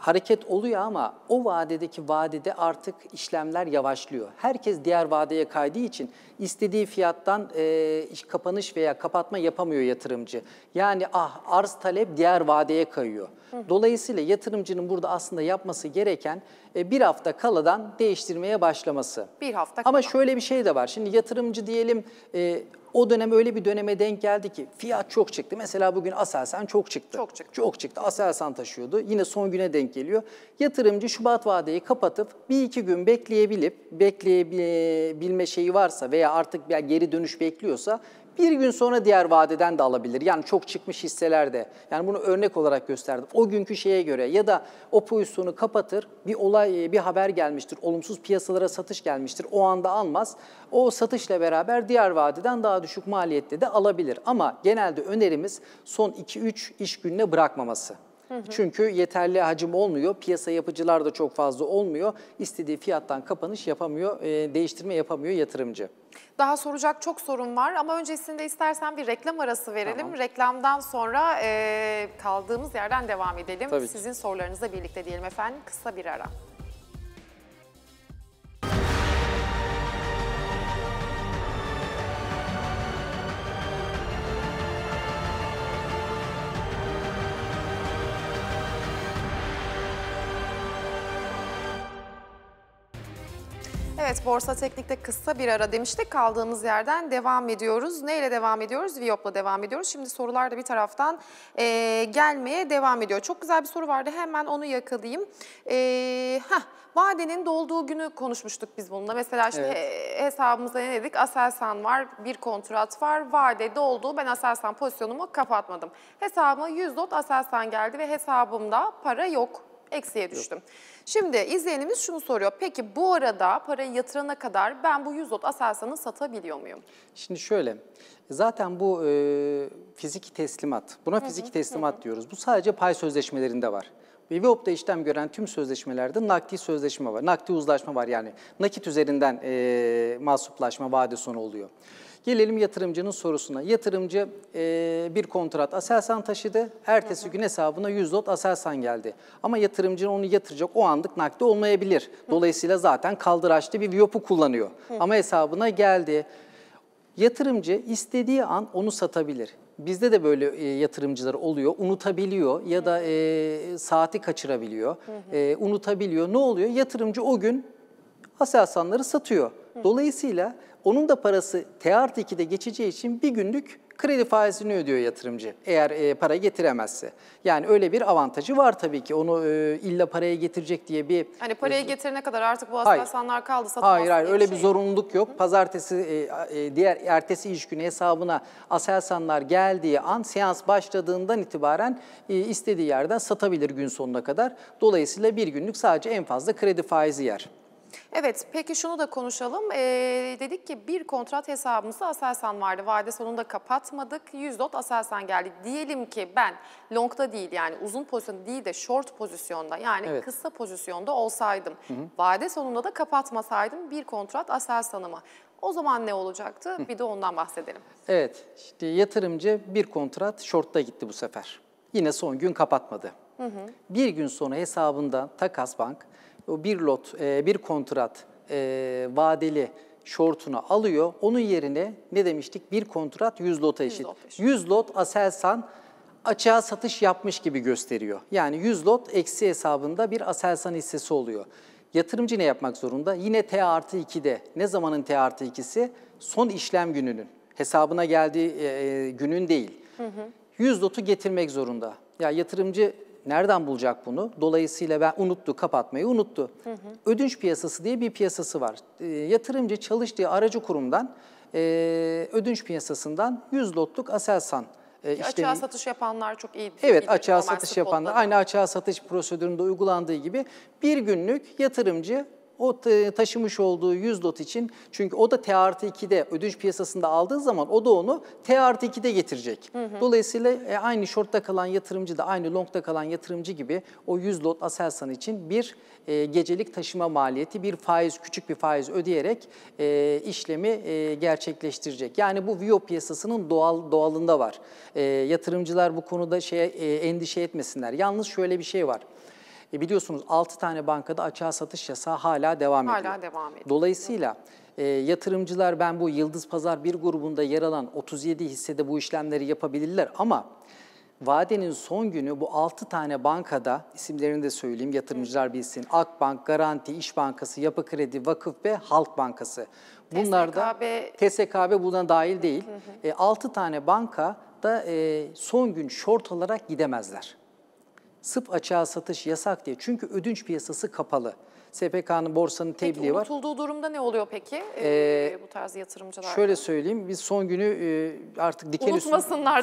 hareket oluyor ama o vadedeki vadede artık işlemler yavaşlıyor. Herkes diğer vadeye kaydığı için istediği fiyattan e, kapanış veya kapatma yapamıyor yatırımcı. Yani ah arz talep diğer vadeye kayıyor. Dolayısıyla yatırımcının burada aslında yapması gereken e, bir hafta kaladan değiştirmeye başlaması. Bir hafta kala. Ama şöyle bir şey de var. Şimdi yatırımcı diyelim... E, o dönem öyle bir döneme denk geldi ki fiyat çok çıktı. Mesela bugün Aselsan çok çıktı. Çok çıktı. Çok çıktı. Aselsan taşıyordu. Yine son güne denk geliyor. Yatırımcı Şubat vadeyi kapatıp bir iki gün bekleyebilip bekleyebilme şeyi varsa veya artık bir geri dönüş bekliyorsa bir gün sonra diğer vadeden de alabilir. Yani çok çıkmış hisselerde. Yani bunu örnek olarak gösterdim. O günkü şeye göre ya da o pozisyonu kapatır, bir olay, e, bir haber gelmiştir, olumsuz piyasalara satış gelmiştir, o anda almaz. O satışla beraber diğer vadeden daha düşük maliyette de alabilir. Ama genelde önerimiz son 2-3 iş gününe bırakmaması. Çünkü yeterli hacim olmuyor, piyasa yapıcılar da çok fazla olmuyor, istediği fiyattan kapanış yapamıyor, e, değiştirme yapamıyor yatırımcı. Daha soracak çok sorun var ama öncesinde istersen bir reklam arası verelim. Tamam. Reklamdan sonra e, kaldığımız yerden devam edelim. Tabii Sizin ki. sorularınızla birlikte diyelim efendim. Kısa bir ara. Evet, Borsa Teknik'te kısa bir ara demiştik. Kaldığımız yerden devam ediyoruz. Neyle devam ediyoruz? Viyop'la devam ediyoruz. Şimdi sorular da bir taraftan e, gelmeye devam ediyor. Çok güzel bir soru vardı. Hemen onu yakalayayım. E, heh, vadenin dolduğu günü konuşmuştuk biz bununla. Mesela şimdi evet. hesabımızda ne dedik? Aselsan var, bir kontrat var. Vade doldu. Ben Aselsan pozisyonumu kapatmadım. Hesabıma 100 dot Aselsan geldi ve hesabımda para yok. Eksiye düştüm. Yok. Şimdi izleyenimiz şunu soruyor. Peki bu arada parayı yatırana kadar ben bu 100 lot Aselsan'ı satabiliyor muyum? Şimdi şöyle. Zaten bu e, fiziki teslimat. Buna fiziki teslimat diyoruz. Bu sadece pay sözleşmelerinde var. WebOp'ta işlem gören tüm sözleşmelerde nakdi sözleşme var. Nakdi uzlaşma var yani nakit üzerinden e, mahsuplaşma vade sonu oluyor. Gelelim yatırımcının sorusuna. Yatırımcı e, bir kontrat Aselsan taşıdı, ertesi hı hı. gün hesabına 100 lot Aselsan geldi. Ama yatırımcı onu yatıracak o anlık nakde olmayabilir. Dolayısıyla zaten kaldıraçlı bir biyopu kullanıyor. Hı. Ama hesabına geldi. Yatırımcı istediği an onu satabilir. Bizde de böyle e, yatırımcılar oluyor. Unutabiliyor ya da e, saati kaçırabiliyor. Hı hı. E, unutabiliyor. Ne oluyor? Yatırımcı o gün Aselsanları satıyor. Dolayısıyla onun da parası T artı 2'de geçeceği için bir günlük kredi faizini ödüyor yatırımcı eğer e, para getiremezse. Yani öyle bir avantajı var tabii ki. Onu e, illa paraya getirecek diye bir... Hani paraya e, getirene kadar artık bu aselsanlar kaldı satamaz. Hayır hayır öyle şey. bir zorunluluk yok. Hı. Pazartesi e, e, diğer ertesi iş günü hesabına aselsanlar geldiği an seans başladığından itibaren e, istediği yerden satabilir gün sonuna kadar. Dolayısıyla bir günlük sadece en fazla kredi faizi yer. Evet peki şunu da konuşalım. Ee, dedik ki bir kontrat hesabımızda Aselsan vardı. Vade sonunda kapatmadık. 100 dot Aselsan geldi. Diyelim ki ben longda değil yani uzun pozisyon değil de short pozisyonda yani evet. kısa pozisyonda olsaydım. Hı hı. Vade sonunda da kapatmasaydım bir kontrat Aselsan'ıma. O zaman ne olacaktı? Hı. Bir de ondan bahsedelim. Evet işte yatırımcı bir kontrat short'ta gitti bu sefer. Yine son gün kapatmadı. Hı hı. Bir gün sonra hesabında Takas Bank o bir lot, e, bir kontrat e, vadeli şortunu alıyor. Onun yerine ne demiştik? Bir kontrat 100 lota eşit. 100 lot Aselsan açığa satış yapmış gibi gösteriyor. Yani 100 lot eksi hesabında bir Aselsan hissesi oluyor. Yatırımcı ne yapmak zorunda? Yine T artı 2'de. Ne zamanın T artı 2'si? Son işlem gününün. Hesabına geldiği e, e günün değil. Hı hı. 100 lotu getirmek zorunda. Ya yatırımcı Nereden bulacak bunu? Dolayısıyla ben unuttu, kapatmayı unuttu. Hı hı. Ödünç piyasası diye bir piyasası var. E, yatırımcı çalıştığı aracı kurumdan, e, ödünç piyasasından 100 lotluk Aselsan e, işlemi. Açığa satış yapanlar çok iyi. Evet, iyi, açığa satış yapanlar. Aynı açığa satış prosedüründe uygulandığı gibi bir günlük yatırımcı o taşımış olduğu 100 lot için çünkü o da T artı 2'de ödünç piyasasında aldığı zaman o da onu T artı 2'de getirecek. Hı hı. Dolayısıyla e, aynı short'ta kalan yatırımcı da aynı long'ta kalan yatırımcı gibi o 100 lot Aselsan için bir e, gecelik taşıma maliyeti bir faiz küçük bir faiz ödeyerek e, işlemi e, gerçekleştirecek. Yani bu VIO piyasasının doğal doğalında var. E, yatırımcılar bu konuda şeye, e, endişe etmesinler. Yalnız şöyle bir şey var. E biliyorsunuz 6 tane bankada açığa satış yasağı hala devam ediyor. Hala devam ediyor. Dolayısıyla e, yatırımcılar ben bu Yıldız Pazar bir grubunda yer alan 37 hissede bu işlemleri yapabilirler ama vadenin son günü bu 6 tane bankada isimlerini de söyleyeyim yatırımcılar bilsin. Akbank, Garanti, İş Bankası, Yapı Kredi, Vakıf ve Halk Bankası. Bunlar da TSKB, TSKB buna dahil değil. Hı E, 6 tane banka da e, son gün short olarak gidemezler sıf açığa satış yasak diye. Çünkü ödünç piyasası kapalı. SPK'nın borsanın tebliği peki, var. Unutulduğu durumda ne oluyor peki ee, ee, bu tarz yatırımcılar? Şöyle söyleyeyim biz son günü e, artık diken üstünde,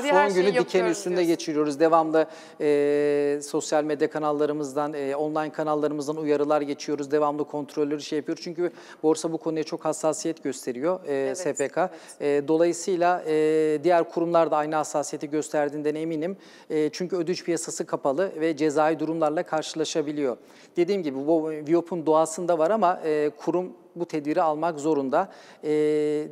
diye. son günü diken üstünde diyorsun. geçiriyoruz. Devamlı e, sosyal medya kanallarımızdan, e, online kanallarımızdan uyarılar geçiyoruz. Devamlı kontrolleri şey yapıyoruz. Çünkü borsa bu konuya çok hassasiyet gösteriyor e, evet, SPK. Evet. E, dolayısıyla e, diğer kurumlar da aynı hassasiyeti gösterdiğinden eminim. E, çünkü ödünç piyasası kapalı ve cezai durumlarla karşılaşabiliyor. Dediğim gibi bu Viop'un kurumun doğasında var ama e, kurum bu tedbiri almak zorunda. E,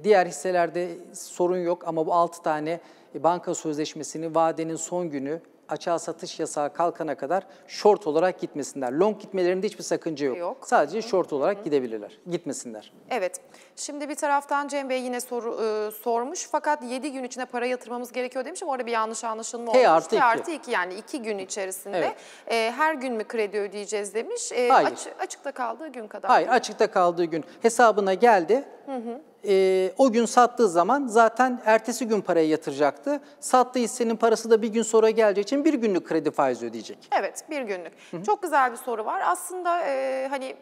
diğer hisselerde sorun yok ama bu 6 tane banka sözleşmesini vadenin son günü açığa satış yasağı kalkana kadar short olarak gitmesinler. Long gitmelerinde hiçbir sakınca yok. yok. Sadece short olarak Hı gidebilirler, gitmesinler. Evet, şimdi bir taraftan Cem Bey yine soru, e, sormuş fakat 7 gün içinde para yatırmamız gerekiyor demiş ama Orada bir yanlış anlaşılma olmuş. T artı 2. artı 2 yani 2 gün içerisinde evet. e, her gün mü kredi ödeyeceğiz demiş. E, Hayır. Aç, açıkta kaldığı gün kadar. Hayır, açıkta kaldığı gün hesabına geldi Hı E, ee, o gün sattığı zaman zaten ertesi gün parayı yatıracaktı. Sattığı hissenin parası da bir gün sonra geleceği için bir günlük kredi faizi ödeyecek. Evet bir günlük. Hı hı. Çok güzel bir soru var. Aslında e, hani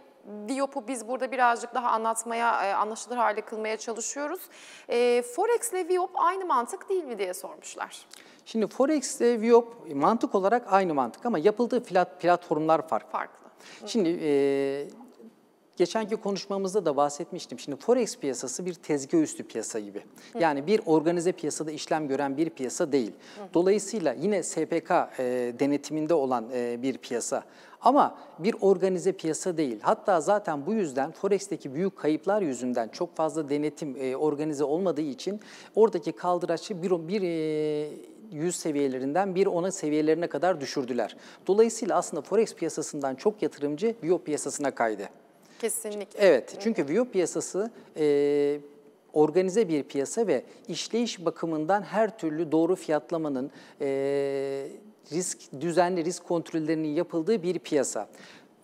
Diop'u biz burada birazcık daha anlatmaya, e, anlaşılır hale kılmaya çalışıyoruz. E, Forex ile Viop aynı mantık değil mi diye sormuşlar. Şimdi Forex ile Viop mantık olarak aynı mantık ama yapıldığı platformlar farklı. Farklı. Şimdi e, Geçenki konuşmamızda da bahsetmiştim. Şimdi forex piyasası bir tezgah üstü piyasa gibi. Yani bir organize piyasada işlem gören bir piyasa değil. Dolayısıyla yine SPK e, denetiminde olan e, bir piyasa. Ama bir organize piyasa değil. Hatta zaten bu yüzden Forex'teki büyük kayıplar yüzünden çok fazla denetim e, organize olmadığı için oradaki kaldıraçı bir, bir 100 seviyelerinden bir ona seviyelerine kadar düşürdüler. Dolayısıyla aslında Forex piyasasından çok yatırımcı biyo piyasasına kaydı. Kesinlikle. Evet, çünkü Vue piyasası e, organize bir piyasa ve işleyiş bakımından her türlü doğru fiyatlamanın, e, risk düzenli risk kontrollerinin yapıldığı bir piyasa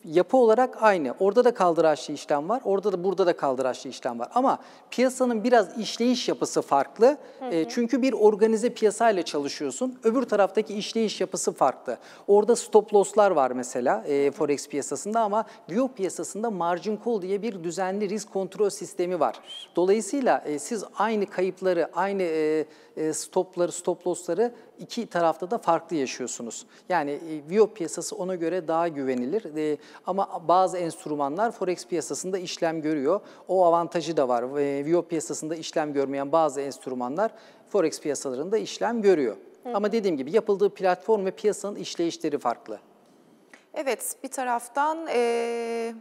yapı olarak aynı. Orada da kaldıraçlı işlem var, orada da burada da kaldıraçlı işlem var. Ama piyasanın biraz işleyiş yapısı farklı. Hı ee, hı. E, çünkü bir organize piyasayla çalışıyorsun, öbür taraftaki işleyiş yapısı farklı. Orada stop loss'lar var mesela e, forex piyasasında ama bio piyasasında margin call diye bir düzenli risk kontrol sistemi var. Dolayısıyla e, siz aynı kayıpları, aynı e, e stopları, stop loss'ları iki tarafta da farklı yaşıyorsunuz. Yani e, VIO piyasası ona göre daha güvenilir e, ama bazı enstrümanlar Forex piyasasında işlem görüyor. O avantajı da var. E, VIO piyasasında işlem görmeyen bazı enstrümanlar Forex piyasalarında işlem görüyor. Hı. Ama dediğim gibi yapıldığı platform ve piyasanın işleyişleri farklı. Evet bir taraftan... E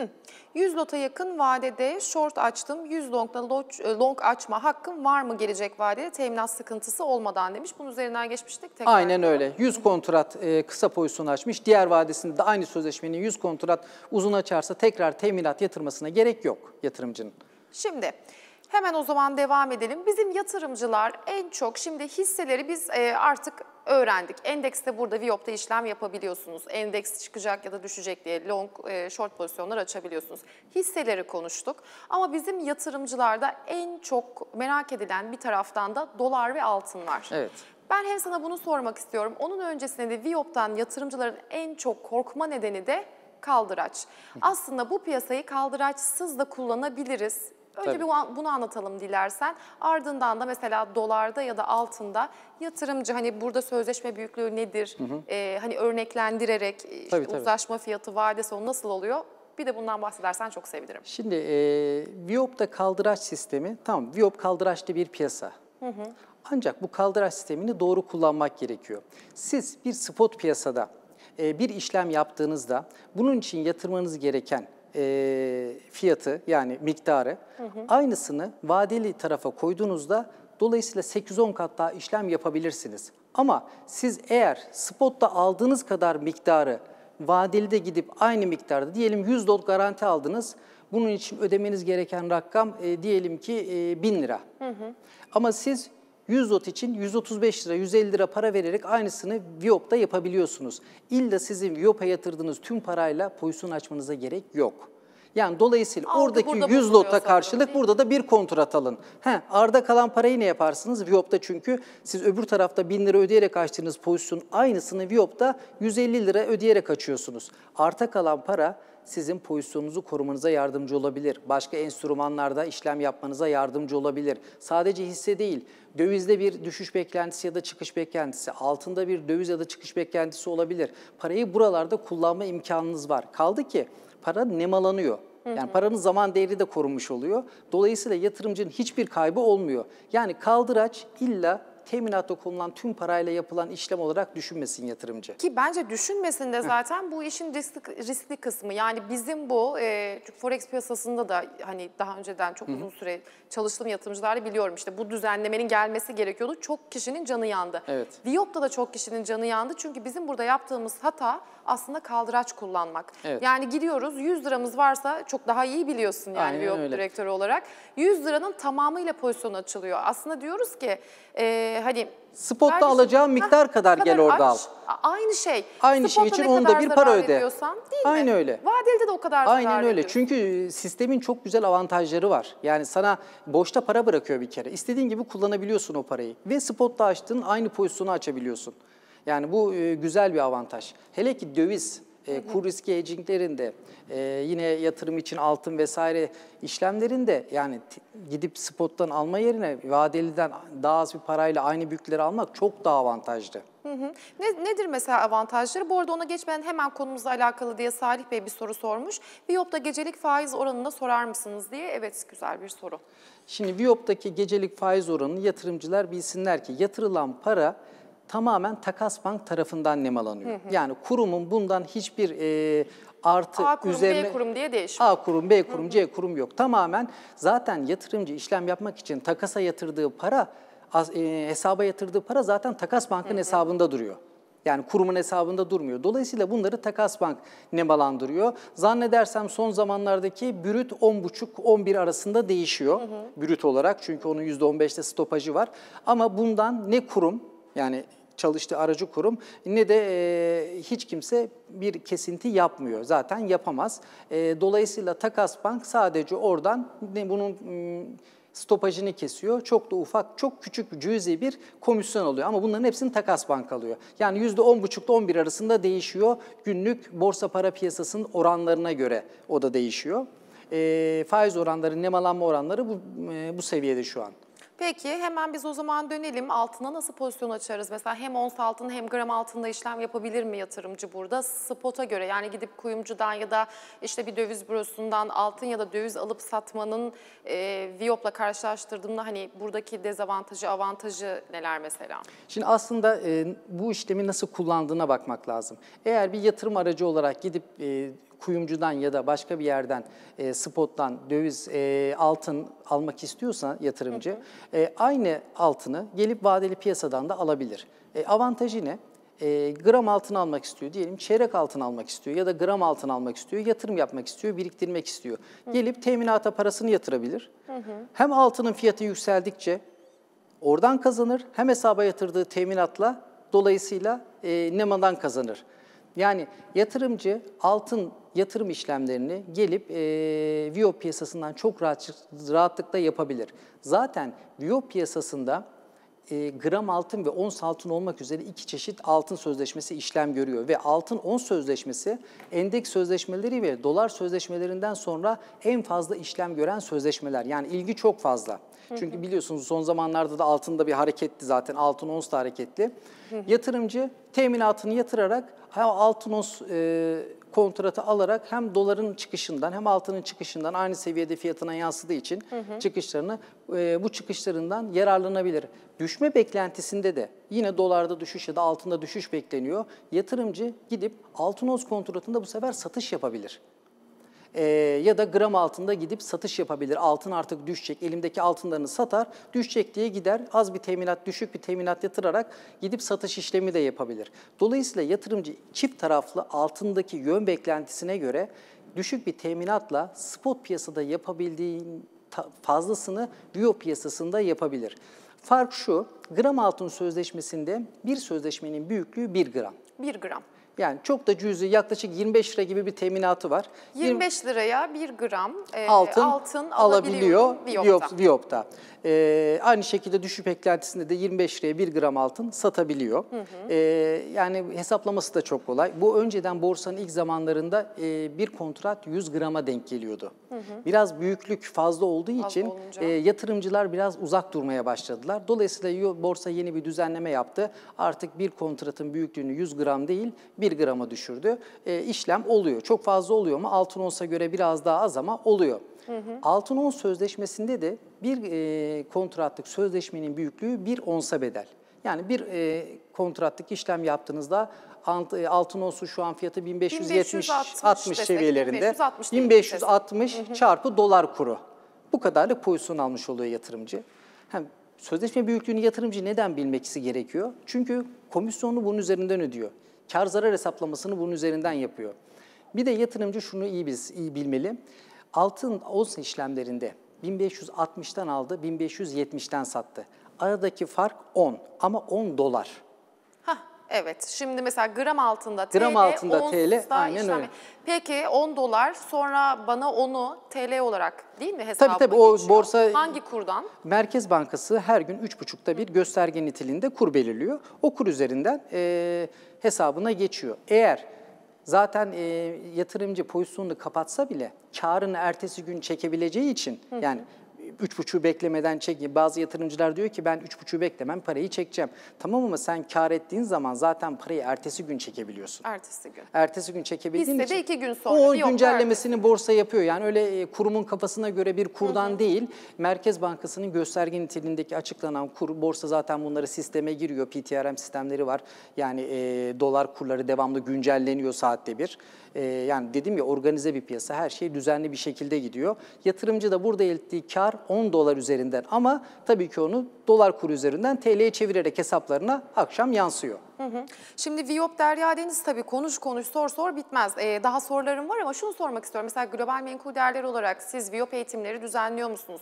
Hı. 100 lota yakın vadede short açtım. 100 longda e, long açma hakkım var mı gelecek vadede teminat sıkıntısı olmadan demiş. Bunun üzerinden geçmiştik. Tekrar Aynen öyle. 100 kontrat e, kısa pozisyon açmış. Diğer vadesinde de aynı sözleşmenin 100 kontrat uzun açarsa tekrar teminat yatırmasına gerek yok yatırımcının. Şimdi... Hemen o zaman devam edelim. Bizim yatırımcılar en çok şimdi hisseleri biz e, artık öğrendik. Endekste burada Viop'ta işlem yapabiliyorsunuz. Endeks çıkacak ya da düşecek diye long, e, short pozisyonlar açabiliyorsunuz. Hisseleri konuştuk ama bizim yatırımcılarda en çok merak edilen bir taraftan da dolar ve altın var. Evet. Ben hem sana bunu sormak istiyorum. Onun öncesinde de Viop'tan yatırımcıların en çok korkma nedeni de kaldıraç. Aslında bu piyasayı kaldıraçsız da kullanabiliriz. Önce Tabii. bir bunu anlatalım dilersen. Ardından da mesela dolarda ya da altında yatırımcı hani burada sözleşme büyüklüğü nedir? Hı hı. E, hani örneklendirerek işte tabii, tabii. uzlaşma fiyatı, vade o nasıl oluyor? Bir de bundan bahsedersen çok sevinirim. Şimdi e, Viop'ta kaldıraç sistemi, tamam Viop kaldıraçlı bir piyasa. Hı hı. Ancak bu kaldıraç sistemini doğru kullanmak gerekiyor. Siz bir spot piyasada e, bir işlem yaptığınızda bunun için yatırmanız gereken e, fiyatı yani miktarı hı hı. aynısını vadeli tarafa koyduğunuzda dolayısıyla 8-10 kat daha işlem yapabilirsiniz. Ama siz eğer spotta aldığınız kadar miktarı vadeli de gidip aynı miktarda diyelim 100 dolar garanti aldınız. Bunun için ödemeniz gereken rakam e, diyelim ki e, 1000 lira. Hı hı. Ama siz 100 lot için 135 lira, 150 lira para vererek aynısını Viop'ta yapabiliyorsunuz. İlla sizin Viop'a yatırdığınız tüm parayla pozisyon açmanıza gerek yok. Yani dolayısıyla Aldı, oradaki 100 lot'a karşılık burada da bir kontrat alın. He, arda kalan parayı ne yaparsınız? Viyop'ta çünkü siz öbür tarafta 1000 lira ödeyerek açtığınız pozisyon aynısını Viyop'ta 150 lira ödeyerek açıyorsunuz. Arta kalan para sizin pozisyonunuzu korumanıza yardımcı olabilir. Başka enstrümanlarda işlem yapmanıza yardımcı olabilir. Sadece hisse değil, dövizde bir düşüş beklentisi ya da çıkış beklentisi, altında bir döviz ya da çıkış beklentisi olabilir. Parayı buralarda kullanma imkanınız var. Kaldı ki para nemalanıyor. Yani paranın zaman değeri de korunmuş oluyor. Dolayısıyla yatırımcının hiçbir kaybı olmuyor. Yani kaldıraç illa teminatta kullanılan tüm parayla yapılan işlem olarak düşünmesin yatırımcı. Ki bence düşünmesin de zaten bu işin riskli, riskli kısmı. Yani bizim bu e, çünkü forex piyasasında da hani daha önceden çok uzun süre çalıştığım yatırımcılarla biliyorum işte bu düzenlemenin gelmesi gerekiyordu. Çok kişinin canı yandı. Evet. Viyop'ta da çok kişinin canı yandı. Çünkü bizim burada yaptığımız hata aslında kaldıraç kullanmak. Evet. Yani gidiyoruz 100 liramız varsa çok daha iyi biliyorsun yani Aynen Viyop öyle. direktörü olarak. 100 liranın tamamıyla pozisyon açılıyor. Aslında diyoruz ki e, ee, hani spotta kardeşim, alacağın miktar heh, kadar, kadar gel orada al. Aynı şey. Aynı şey spotta şey için onda bir para öde. Aynı mi? öyle. Vadeli de o kadar Aynen öyle. Ediyorsun. Çünkü e, sistemin çok güzel avantajları var. Yani sana boşta para bırakıyor bir kere. İstediğin gibi kullanabiliyorsun o parayı ve spotta açtığın aynı pozisyonu açabiliyorsun. Yani bu e, güzel bir avantaj. Hele ki döviz e, kur riski hedginglerinde, e, yine yatırım için altın vesaire işlemlerinde yani gidip spottan alma yerine vadeliden daha az bir parayla aynı büyükleri almak çok daha avantajlı. Ne, nedir mesela avantajları? Bu arada ona geçmeden hemen konumuzla alakalı diye Salih Bey bir soru sormuş. Viyop'ta gecelik faiz oranını sorar mısınız diye. Evet güzel bir soru. Şimdi Viyop'taki gecelik faiz oranını yatırımcılar bilsinler ki yatırılan para tamamen takas bank tarafından nemalanıyor. Hı hı. Yani kurumun bundan hiçbir e, artı A kurum, üzerine... B kurum diye değişmiyor. A kurum, B kurum, hı hı. C kurum yok. Tamamen zaten yatırımcı işlem yapmak için takasa yatırdığı para, e, hesaba yatırdığı para zaten takas bankın hı hı. hesabında duruyor. Yani kurumun hesabında durmuyor. Dolayısıyla bunları Takas Bank nemalandırıyor. Zannedersem son zamanlardaki brüt 10,5-11 arasında değişiyor hı hı. brüt olarak. Çünkü onun %15'te stopajı var. Ama bundan ne kurum yani çalıştığı aracı kurum ne de e, hiç kimse bir kesinti yapmıyor. Zaten yapamaz. E, dolayısıyla Takas Bank sadece oradan ne bunun stopajını kesiyor. Çok da ufak, çok küçük cüzi bir komisyon alıyor. Ama bunların hepsini takas bank alıyor. Yani yüzde on buçukta on bir arasında değişiyor. Günlük borsa para piyasasının oranlarına göre o da değişiyor. E, faiz oranları, nemalanma oranları bu, e, bu seviyede şu an. Peki hemen biz o zaman dönelim. Altına nasıl pozisyon açarız? Mesela hem ons altın hem gram altında işlem yapabilir mi yatırımcı burada? Spota göre yani gidip kuyumcudan ya da işte bir döviz bürosundan altın ya da döviz alıp satmanın e, Viyop'la karşılaştırdığımda hani buradaki dezavantajı, avantajı neler mesela? Şimdi aslında e, bu işlemi nasıl kullandığına bakmak lazım. Eğer bir yatırım aracı olarak gidip e, kuyumcudan ya da başka bir yerden e, spottan döviz, e, altın almak istiyorsa yatırımcı hı hı. E, aynı altını gelip vadeli piyasadan da alabilir. E, avantajı ne? e, gram altın almak istiyor diyelim, çeyrek altın almak istiyor ya da gram altın almak istiyor, yatırım yapmak istiyor, biriktirmek istiyor. Hı. Gelip teminata parasını yatırabilir. Hı hı. Hem altının fiyatı yükseldikçe oradan kazanır, hem hesaba yatırdığı teminatla dolayısıyla e, nemadan kazanır. Yani yatırımcı altın yatırım işlemlerini gelip e, VIO piyasasından çok rahat, rahatlıkla yapabilir. Zaten VIO piyasasında e, gram altın ve ons altın olmak üzere iki çeşit altın sözleşmesi işlem görüyor. Ve altın ons sözleşmesi endeks sözleşmeleri ve dolar sözleşmelerinden sonra en fazla işlem gören sözleşmeler. Yani ilgi çok fazla. Hı hı. Çünkü biliyorsunuz son zamanlarda da altında bir hareketti zaten altın ons da hareketli. Hı hı. Yatırımcı teminatını yatırarak altın ons e, kontratı alarak hem doların çıkışından hem altının çıkışından aynı seviyede fiyatına yansıdığı için hı hı. çıkışlarını e, bu çıkışlarından yararlanabilir. Düşme beklentisinde de yine dolarda düşüş ya da altında düşüş bekleniyor. Yatırımcı gidip altın ons kontratında bu sefer satış yapabilir e, ya da gram altında gidip satış yapabilir. Altın artık düşecek, elimdeki altınlarını satar, düşecek diye gider. Az bir teminat, düşük bir teminat yatırarak gidip satış işlemi de yapabilir. Dolayısıyla yatırımcı çift taraflı altındaki yön beklentisine göre düşük bir teminatla spot piyasada yapabildiğin fazlasını bio piyasasında yapabilir. Fark şu, gram altın sözleşmesinde bir sözleşmenin büyüklüğü 1 gram. 1 gram. Yani çok da cüzi yaklaşık 25 lira gibi bir teminatı var. 25 liraya 1 gram e, altın, altın alabiliyor Viyop'ta. Viyop'ta. E, aynı şekilde düşüş beklentisinde de 25 liraya 1 gram altın satabiliyor. Hı hı. E, yani hesaplaması da çok kolay. Bu önceden borsanın ilk zamanlarında e, bir kontrat 100 grama denk geliyordu. Hı hı. Biraz büyüklük fazla olduğu için olunca. e, yatırımcılar biraz uzak durmaya başladılar. Dolayısıyla borsa yeni bir düzenleme yaptı. Artık bir kontratın büyüklüğünü 100 gram değil 1 grama düşürdü. E, işlem oluyor. Çok fazla oluyor mu? Altın olsa göre biraz daha az ama oluyor. Hı hı. Altın 10 sözleşmesinde de bir e, kontratlık sözleşmenin büyüklüğü bir onsa bedel. Yani bir e, kontratlık işlem yaptığınızda e, altın onsu şu an fiyatı 1570 60 seviyelerinde. 1560, 1560 çarpı dolar kuru. Bu kadarlık pozisyon almış oluyor yatırımcı. Hem sözleşme büyüklüğünü yatırımcı neden bilmeksi gerekiyor? Çünkü komisyonu bunun üzerinden ödüyor. Kar zarar hesaplamasını bunun üzerinden yapıyor. Bir de yatırımcı şunu iyi biz iyi bilmeli. Altın ons işlemlerinde 1560'tan aldı, 1570'ten sattı. Aradaki fark 10 ama 10 dolar. Hah, evet. Şimdi mesela gram altında TL, gram altında TL aynen öyle. Peki 10 dolar sonra bana onu TL olarak değil mi hesabıma Tabii tabii o geçiyor? borsa hangi kurdan? Merkez Bankası her gün 3,5'ta bir gösterge niteliğinde kur belirliyor. O kur üzerinden e, hesabına geçiyor. Eğer zaten e, yatırımcı pozisyonunu kapatsa bile karını ertesi gün çekebileceği için hı hı. yani 3,5'ü beklemeden çek. Bazı yatırımcılar diyor ki ben 3,5'ü beklemem parayı çekeceğim. Tamam ama sen kar ettiğin zaman zaten parayı ertesi gün çekebiliyorsun. Ertesi gün. Ertesi gün çekebildiğin Hisse için. iki gün sonra. O yok, güncellemesini ertesi. borsa yapıyor. Yani öyle e, kurumun kafasına göre bir kurdan Hı -hı. değil. Merkez Bankası'nın gösterge niteliğindeki açıklanan kur, borsa zaten bunları sisteme giriyor. PTRM sistemleri var. Yani e, dolar kurları devamlı güncelleniyor saatte bir e, yani dedim ya organize bir piyasa her şey düzenli bir şekilde gidiyor. Yatırımcı da burada elde ettiği kar 10 dolar üzerinden ama tabii ki onu dolar kuru üzerinden TL'ye çevirerek hesaplarına akşam yansıyor. Hı hı. Şimdi Viyop Derya Deniz tabii konuş konuş sor sor bitmez. Ee, daha sorularım var ama şunu sormak istiyorum. Mesela global menkul değerler olarak siz Viyop eğitimleri düzenliyor musunuz?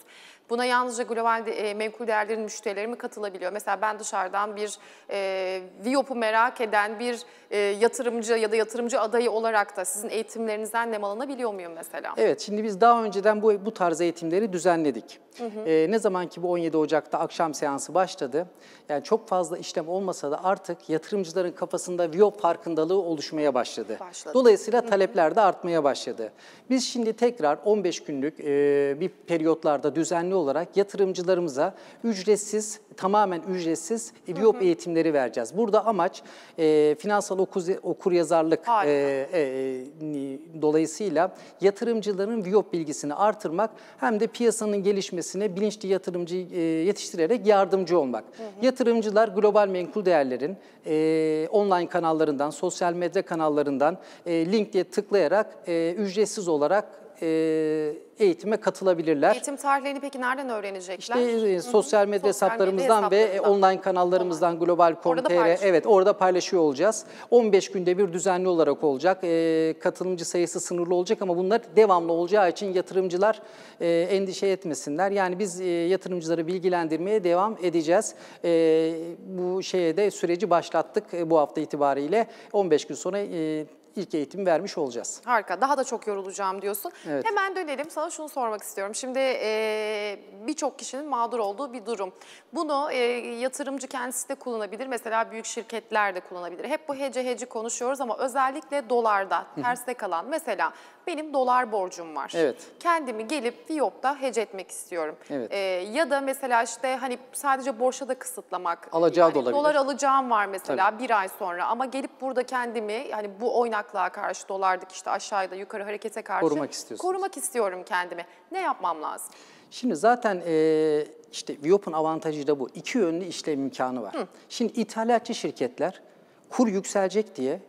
Buna yalnızca global e, menkul değerlerin müşterileri mi katılabiliyor? Mesela ben dışarıdan bir e, Viyop'u merak eden bir e, yatırımcı ya da yatırımcı adayı olarak da sizin eğitimlerinizden nemalanabiliyor muyum mesela? Evet şimdi biz daha önceden bu, bu tarz eğitimleri düzenledik. Hı hı. E, ne zaman ki bu 17 Ocak'ta akşam seansı başladı. Yani çok fazla işlem olmasa da artık yatırımcıların kafasında VIO farkındalığı oluşmaya başladı. başladı. Dolayısıyla talepler de artmaya başladı. Biz şimdi tekrar 15 günlük bir periyotlarda düzenli olarak yatırımcılarımıza ücretsiz tamamen ücretsiz İBİOP eğitimleri vereceğiz. Burada amaç e, finansal okuz, okur yazarlık e, e, dolayısıyla yatırımcıların VIOP bilgisini artırmak hem de piyasanın gelişmesine bilinçli yatırımcı e, yetiştirerek yardımcı olmak. Hı hı. Yatırımcılar global menkul değerlerin e, online kanallarından, sosyal medya kanallarından e, linkte tıklayarak e, ücretsiz olarak e, eğitime katılabilirler. Eğitim tarihlerini peki nereden öğrenecekler? İşte e, sosyal medya Hı -hı. hesaplarımızdan sosyal medya ve online kanallarımızdan global.com.tr evet orada paylaşıyor olacağız. 15 günde bir düzenli olarak olacak. E, katılımcı sayısı sınırlı olacak ama bunlar devamlı olacağı için yatırımcılar e, endişe etmesinler. Yani biz e, yatırımcıları bilgilendirmeye devam edeceğiz. E, bu şeye de süreci başlattık e, bu hafta itibariyle. 15 gün sonra e, ilk eğitim vermiş olacağız. Harika. Daha da çok yorulacağım diyorsun. Evet. Hemen dönelim. Sana şunu sormak istiyorum. Şimdi e, birçok kişinin mağdur olduğu bir durum. Bunu e, yatırımcı kendisi de kullanabilir. Mesela büyük şirketler de kullanabilir. Hep bu hece hece konuşuyoruz ama özellikle dolarda terste kalan. Mesela benim dolar borcum var. Evet. Kendimi gelip Viyop'ta hece etmek istiyorum. Evet. E, ya da mesela işte hani sadece borçla da kısıtlamak. Alacağı yani, da hani olabilir. Dolar alacağım var mesela Tabii. bir ay sonra ama gelip burada kendimi hani bu oynak kuraklığa karşı dolardaki işte aşağıda yukarı harekete karşı korumak, istiyorsunuz. korumak istiyorum kendimi. Ne yapmam lazım? Şimdi zaten e, işte Viyop'un avantajı da bu. İki yönlü işlem imkanı var. Hı. Şimdi ithalatçı şirketler kur yükselecek diye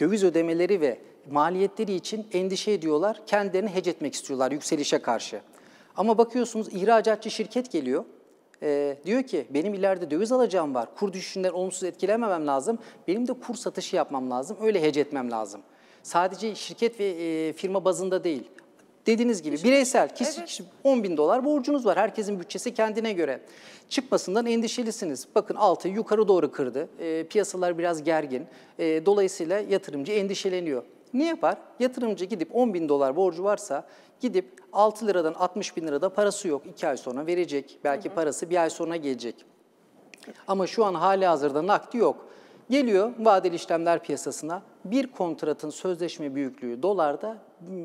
döviz ödemeleri ve maliyetleri için endişe ediyorlar. Kendilerini hece etmek istiyorlar yükselişe karşı. Ama bakıyorsunuz ihracatçı şirket geliyor e, diyor ki benim ileride döviz alacağım var. Kur düşüşünden olumsuz etkilememem lazım. Benim de kur satışı yapmam lazım. Öyle hece etmem lazım. Sadece şirket ve e, firma bazında değil. Dediğiniz gibi bireysel kişi, evet. kişi 10 bin dolar borcunuz var. Herkesin bütçesi kendine göre. Çıkmasından endişelisiniz. Bakın altı yukarı doğru kırdı. E, piyasalar biraz gergin. E, dolayısıyla yatırımcı endişeleniyor. Ne yapar? Yatırımcı gidip 10 bin dolar borcu varsa gidip 6 liradan 60 bin lirada parası yok. 2 ay sonra verecek. Belki hı hı. parası bir ay sonra gelecek. Ama şu an hali hazırda nakdi yok. Geliyor vadeli işlemler piyasasına bir kontratın sözleşme büyüklüğü dolarda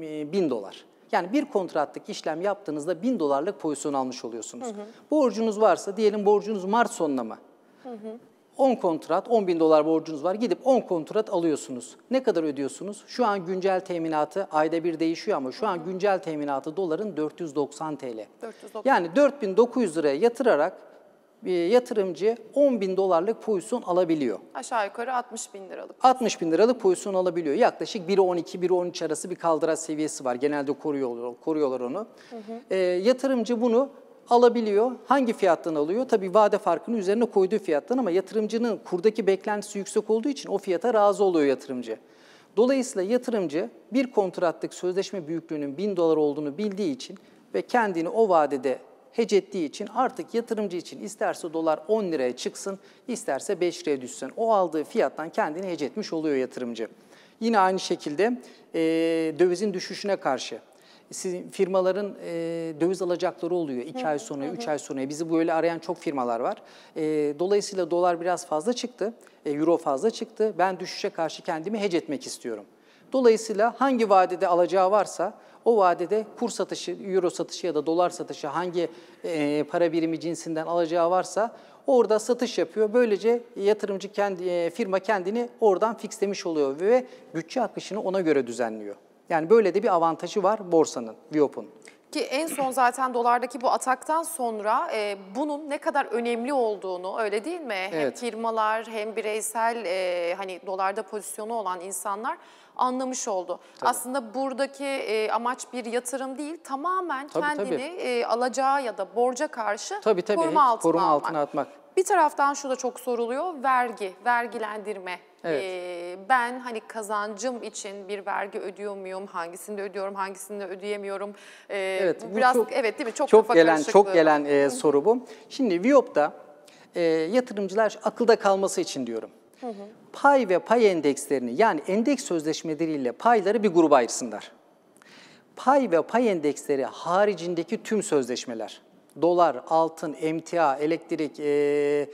e, bin dolar. Yani bir kontratlık işlem yaptığınızda bin dolarlık pozisyon almış oluyorsunuz. Hı hı. Borcunuz varsa diyelim borcunuz Mart sonuna mı? Hı hı. 10 kontrat, 10 bin dolar borcunuz var. Gidip 10 kontrat alıyorsunuz. Ne kadar ödüyorsunuz? Şu an güncel teminatı ayda bir değişiyor ama şu an güncel teminatı doların 490 TL. 490. Yani 4900 liraya yatırarak e, yatırımcı 10 bin dolarlık pozisyon alabiliyor. Aşağı yukarı 60 bin liralık. 60 bin liralık pozisyon alabiliyor. Yaklaşık 1.12-1.13 arası bir kaldıraç seviyesi var. Genelde koruyorlar, koruyorlar onu. Hı hı. E, yatırımcı bunu alabiliyor. Hangi fiyattan alıyor? Tabii vade farkını üzerine koyduğu fiyattan ama yatırımcının kurdaki beklentisi yüksek olduğu için o fiyata razı oluyor yatırımcı. Dolayısıyla yatırımcı bir kontratlık sözleşme büyüklüğünün 1000 dolar olduğunu bildiği için ve kendini o vadede hece ettiği için artık yatırımcı için isterse dolar 10 liraya çıksın, isterse 5 liraya düşsün. O aldığı fiyattan kendini hece etmiş oluyor yatırımcı. Yine aynı şekilde e, dövizin düşüşüne karşı sizin firmaların e, döviz alacakları oluyor 2 ay sonra, 3 ay sonra. Bizi böyle arayan çok firmalar var. E, dolayısıyla dolar biraz fazla çıktı, e, euro fazla çıktı. Ben düşüşe karşı kendimi hece etmek istiyorum. Dolayısıyla hangi vadede alacağı varsa o vadede kur satışı, euro satışı ya da dolar satışı hangi e, para birimi cinsinden alacağı varsa orada satış yapıyor. Böylece yatırımcı kendi e, firma kendini oradan fixlemiş oluyor ve bütçe akışını ona göre düzenliyor. Yani böyle de bir avantajı var borsanın, Viop'un. Ki en son zaten dolardaki bu ataktan sonra e, bunun ne kadar önemli olduğunu öyle değil mi? Evet. Hem firmalar hem bireysel e, hani dolarda pozisyonu olan insanlar anlamış oldu. Tabii. Aslında buradaki e, amaç bir yatırım değil tamamen tabii, kendini tabii. E, alacağı ya da borca karşı tabii, tabii. koruma altına koruma almak. altına atmak. Bir taraftan şu da çok soruluyor, vergi, vergilendirme. Evet. Ee, ben hani kazancım için bir vergi ödüyor muyum? hangisinde ödüyorum, hangisinde ödeyemiyorum? Ee, evet, bu biraz çok, evet değil mi? Çok, çok gelen çok gelen e, soru bu. Şimdi Viop'ta e, yatırımcılar akılda kalması için diyorum. Hı hı. Pay ve pay endekslerini yani endeks sözleşmeleriyle payları bir gruba ayırsınlar. Pay ve pay endeksleri haricindeki tüm sözleşmeler dolar, altın, emtia, elektrik, e,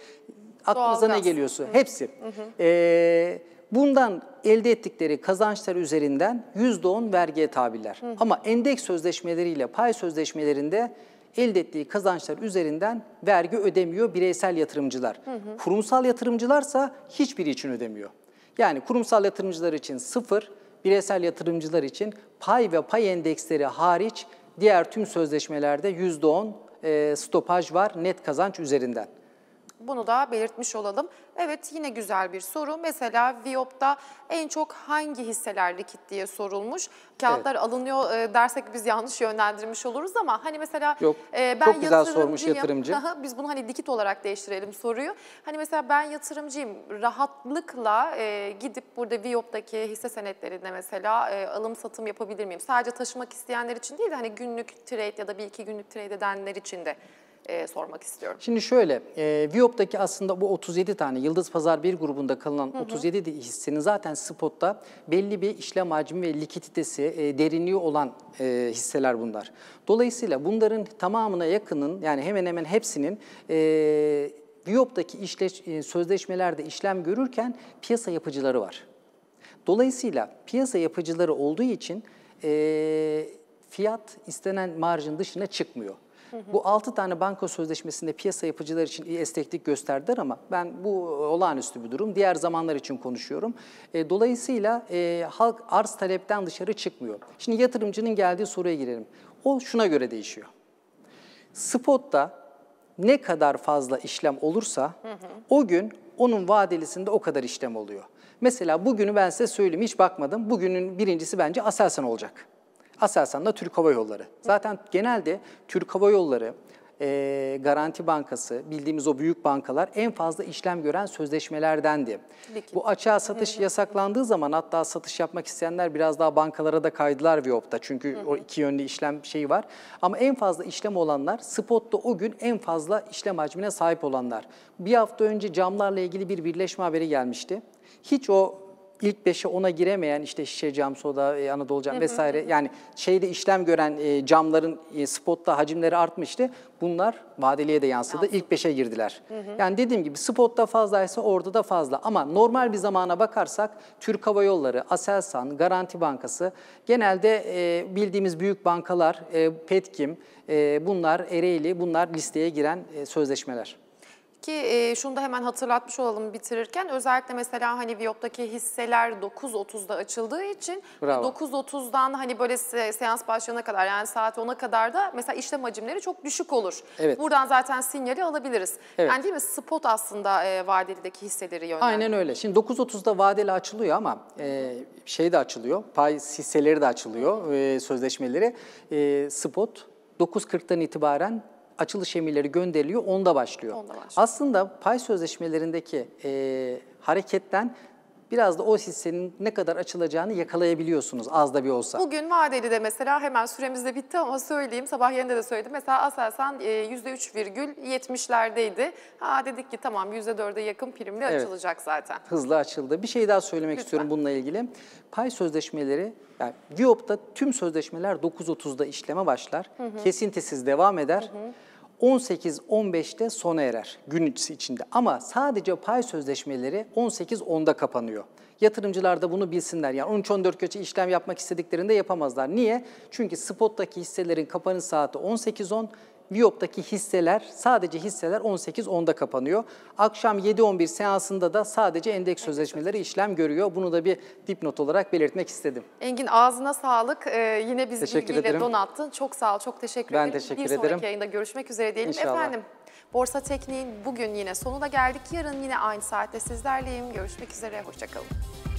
aklınıza ne geliyorsa hepsi. Hı hı. E, bundan elde ettikleri kazançlar üzerinden %10 vergiye tabiler. Hı. Ama endeks sözleşmeleriyle pay sözleşmelerinde elde ettiği kazançlar üzerinden vergi ödemiyor bireysel yatırımcılar. Hı hı. Kurumsal yatırımcılarsa hiçbiri için ödemiyor. Yani kurumsal yatırımcılar için sıfır, bireysel yatırımcılar için pay ve pay endeksleri hariç diğer tüm sözleşmelerde %10 e, stopaj var net kazanç üzerinden. Bunu da belirtmiş olalım. Evet yine güzel bir soru. Mesela Viop'ta en çok hangi hisseler likit diye sorulmuş. Kağıtlar evet. alınıyor e, dersek biz yanlış yönlendirmiş oluruz ama hani mesela Yok, e, ben çok güzel sormuş yatırımcı. biz bunu hani likit olarak değiştirelim soruyu. Hani mesela ben yatırımcıyım. Rahatlıkla e, gidip burada Viop'taki hisse senetlerinde mesela e, alım satım yapabilir miyim? Sadece taşımak isteyenler için değil de hani günlük trade ya da bir iki günlük trade edenler için de e, sormak istiyorum. Şimdi şöyle, e, Viop'taki aslında bu 37 tane Yıldız Pazar 1 grubunda kalınan hı hı. 37 hissenin zaten spotta belli bir işlem hacmi ve likiditesi, e, derinliği olan e, hisseler bunlar. Dolayısıyla bunların tamamına yakının yani hemen hemen hepsinin... E, Viyop'taki işleş, e, sözleşmelerde işlem görürken piyasa yapıcıları var. Dolayısıyla piyasa yapıcıları olduğu için e, fiyat istenen marjın dışına çıkmıyor. Bu 6 tane banka sözleşmesinde piyasa yapıcılar için iyi esneklik gösterdiler ama ben bu e, olağanüstü bir durum. Diğer zamanlar için konuşuyorum. E, dolayısıyla e, halk arz talepten dışarı çıkmıyor. Şimdi yatırımcının geldiği soruya girelim. O şuna göre değişiyor. Spot'ta ne kadar fazla işlem olursa hı hı. o gün onun vadelisinde o kadar işlem oluyor. Mesela bugünü ben size söyleyeyim hiç bakmadım. Bugünün birincisi bence Aselsan olacak. Aselsan'da Türk Hava Yolları. Zaten genelde Türk Hava Yolları, e, Garanti Bankası, bildiğimiz o büyük bankalar en fazla işlem gören sözleşmelerdendi. Peki. Bu açığa satış yasaklandığı zaman hatta satış yapmak isteyenler biraz daha bankalara da kaydılar Viyop'ta. Çünkü o iki yönlü işlem şeyi var. Ama en fazla işlem olanlar spotta o gün en fazla işlem hacmine sahip olanlar. Bir hafta önce camlarla ilgili bir birleşme haberi gelmişti. Hiç o ilk beşe ona giremeyen işte şişe cam, soda, e, Anadolu cam vesaire yani şeyde işlem gören e, camların e, spotta hacimleri artmıştı. Bunlar vadeliye de yansıdı. İlk beşe girdiler. Yani dediğim gibi spotta fazlaysa orada da fazla ama normal bir zamana bakarsak Türk Hava Yolları, Aselsan, Garanti Bankası genelde bildiğimiz büyük bankalar, Petkim, bunlar Ereğli, bunlar listeye giren sözleşmeler. Ki e, şunu da hemen hatırlatmış olalım bitirirken. Özellikle mesela hani Viyop'taki hisseler 9.30'da açıldığı için 9.30'dan hani böyle se seans başlayana kadar yani saat 10'a kadar da mesela işlem hacimleri çok düşük olur. Evet. Buradan zaten sinyali alabiliriz. Evet. Yani değil mi spot aslında e, vadelideki hisseleri yönlendiriyor. Aynen öyle. Şimdi 9.30'da vadeli açılıyor ama e, şey de açılıyor. Pay hisseleri de açılıyor e, sözleşmeleri. E, spot 9.40'tan itibaren açılış emirleri gönderiliyor, onda başlıyor. Onda başlıyor. Aslında pay sözleşmelerindeki e, hareketten biraz da o hissenin ne kadar açılacağını yakalayabiliyorsunuz az da bir olsa. Bugün vadeli de mesela hemen süremiz de bitti ama söyleyeyim sabah yerinde de söyledim. Mesela Aselsan %3,70'lerdeydi. E, ha dedik ki tamam %4'e yakın primle evet. açılacak zaten. Hızlı açıldı. Bir şey daha söylemek Lütfen. istiyorum bununla ilgili. Pay sözleşmeleri yani Viop'ta tüm sözleşmeler 9.30'da işleme başlar. Hı hı. Kesintisiz devam eder. Hı hı. 18-15'te sona erer gün içinde. Ama sadece pay sözleşmeleri 18-10'da kapanıyor. Yatırımcılar da bunu bilsinler. Yani 13-14 göçe işlem yapmak istediklerinde yapamazlar. Niye? Çünkü spottaki hisselerin kapanış saati 18-10, Biyop'taki hisseler sadece hisseler 18.10'da kapanıyor. Akşam 7.11 seansında da sadece endeks sözleşmeleri işlem görüyor. Bunu da bir dipnot olarak belirtmek istedim. Engin ağzına sağlık. Ee, yine biz teşekkür bilgiyle ederim. donattın. Çok sağ ol, çok teşekkür ederim. Ben teşekkür ederim. Bir sonraki yayında görüşmek üzere diyelim. İnşallah. Efendim Borsa Tekniğin bugün yine sonuna geldik. Yarın yine aynı saatte sizlerleyim. Görüşmek üzere, hoşçakalın.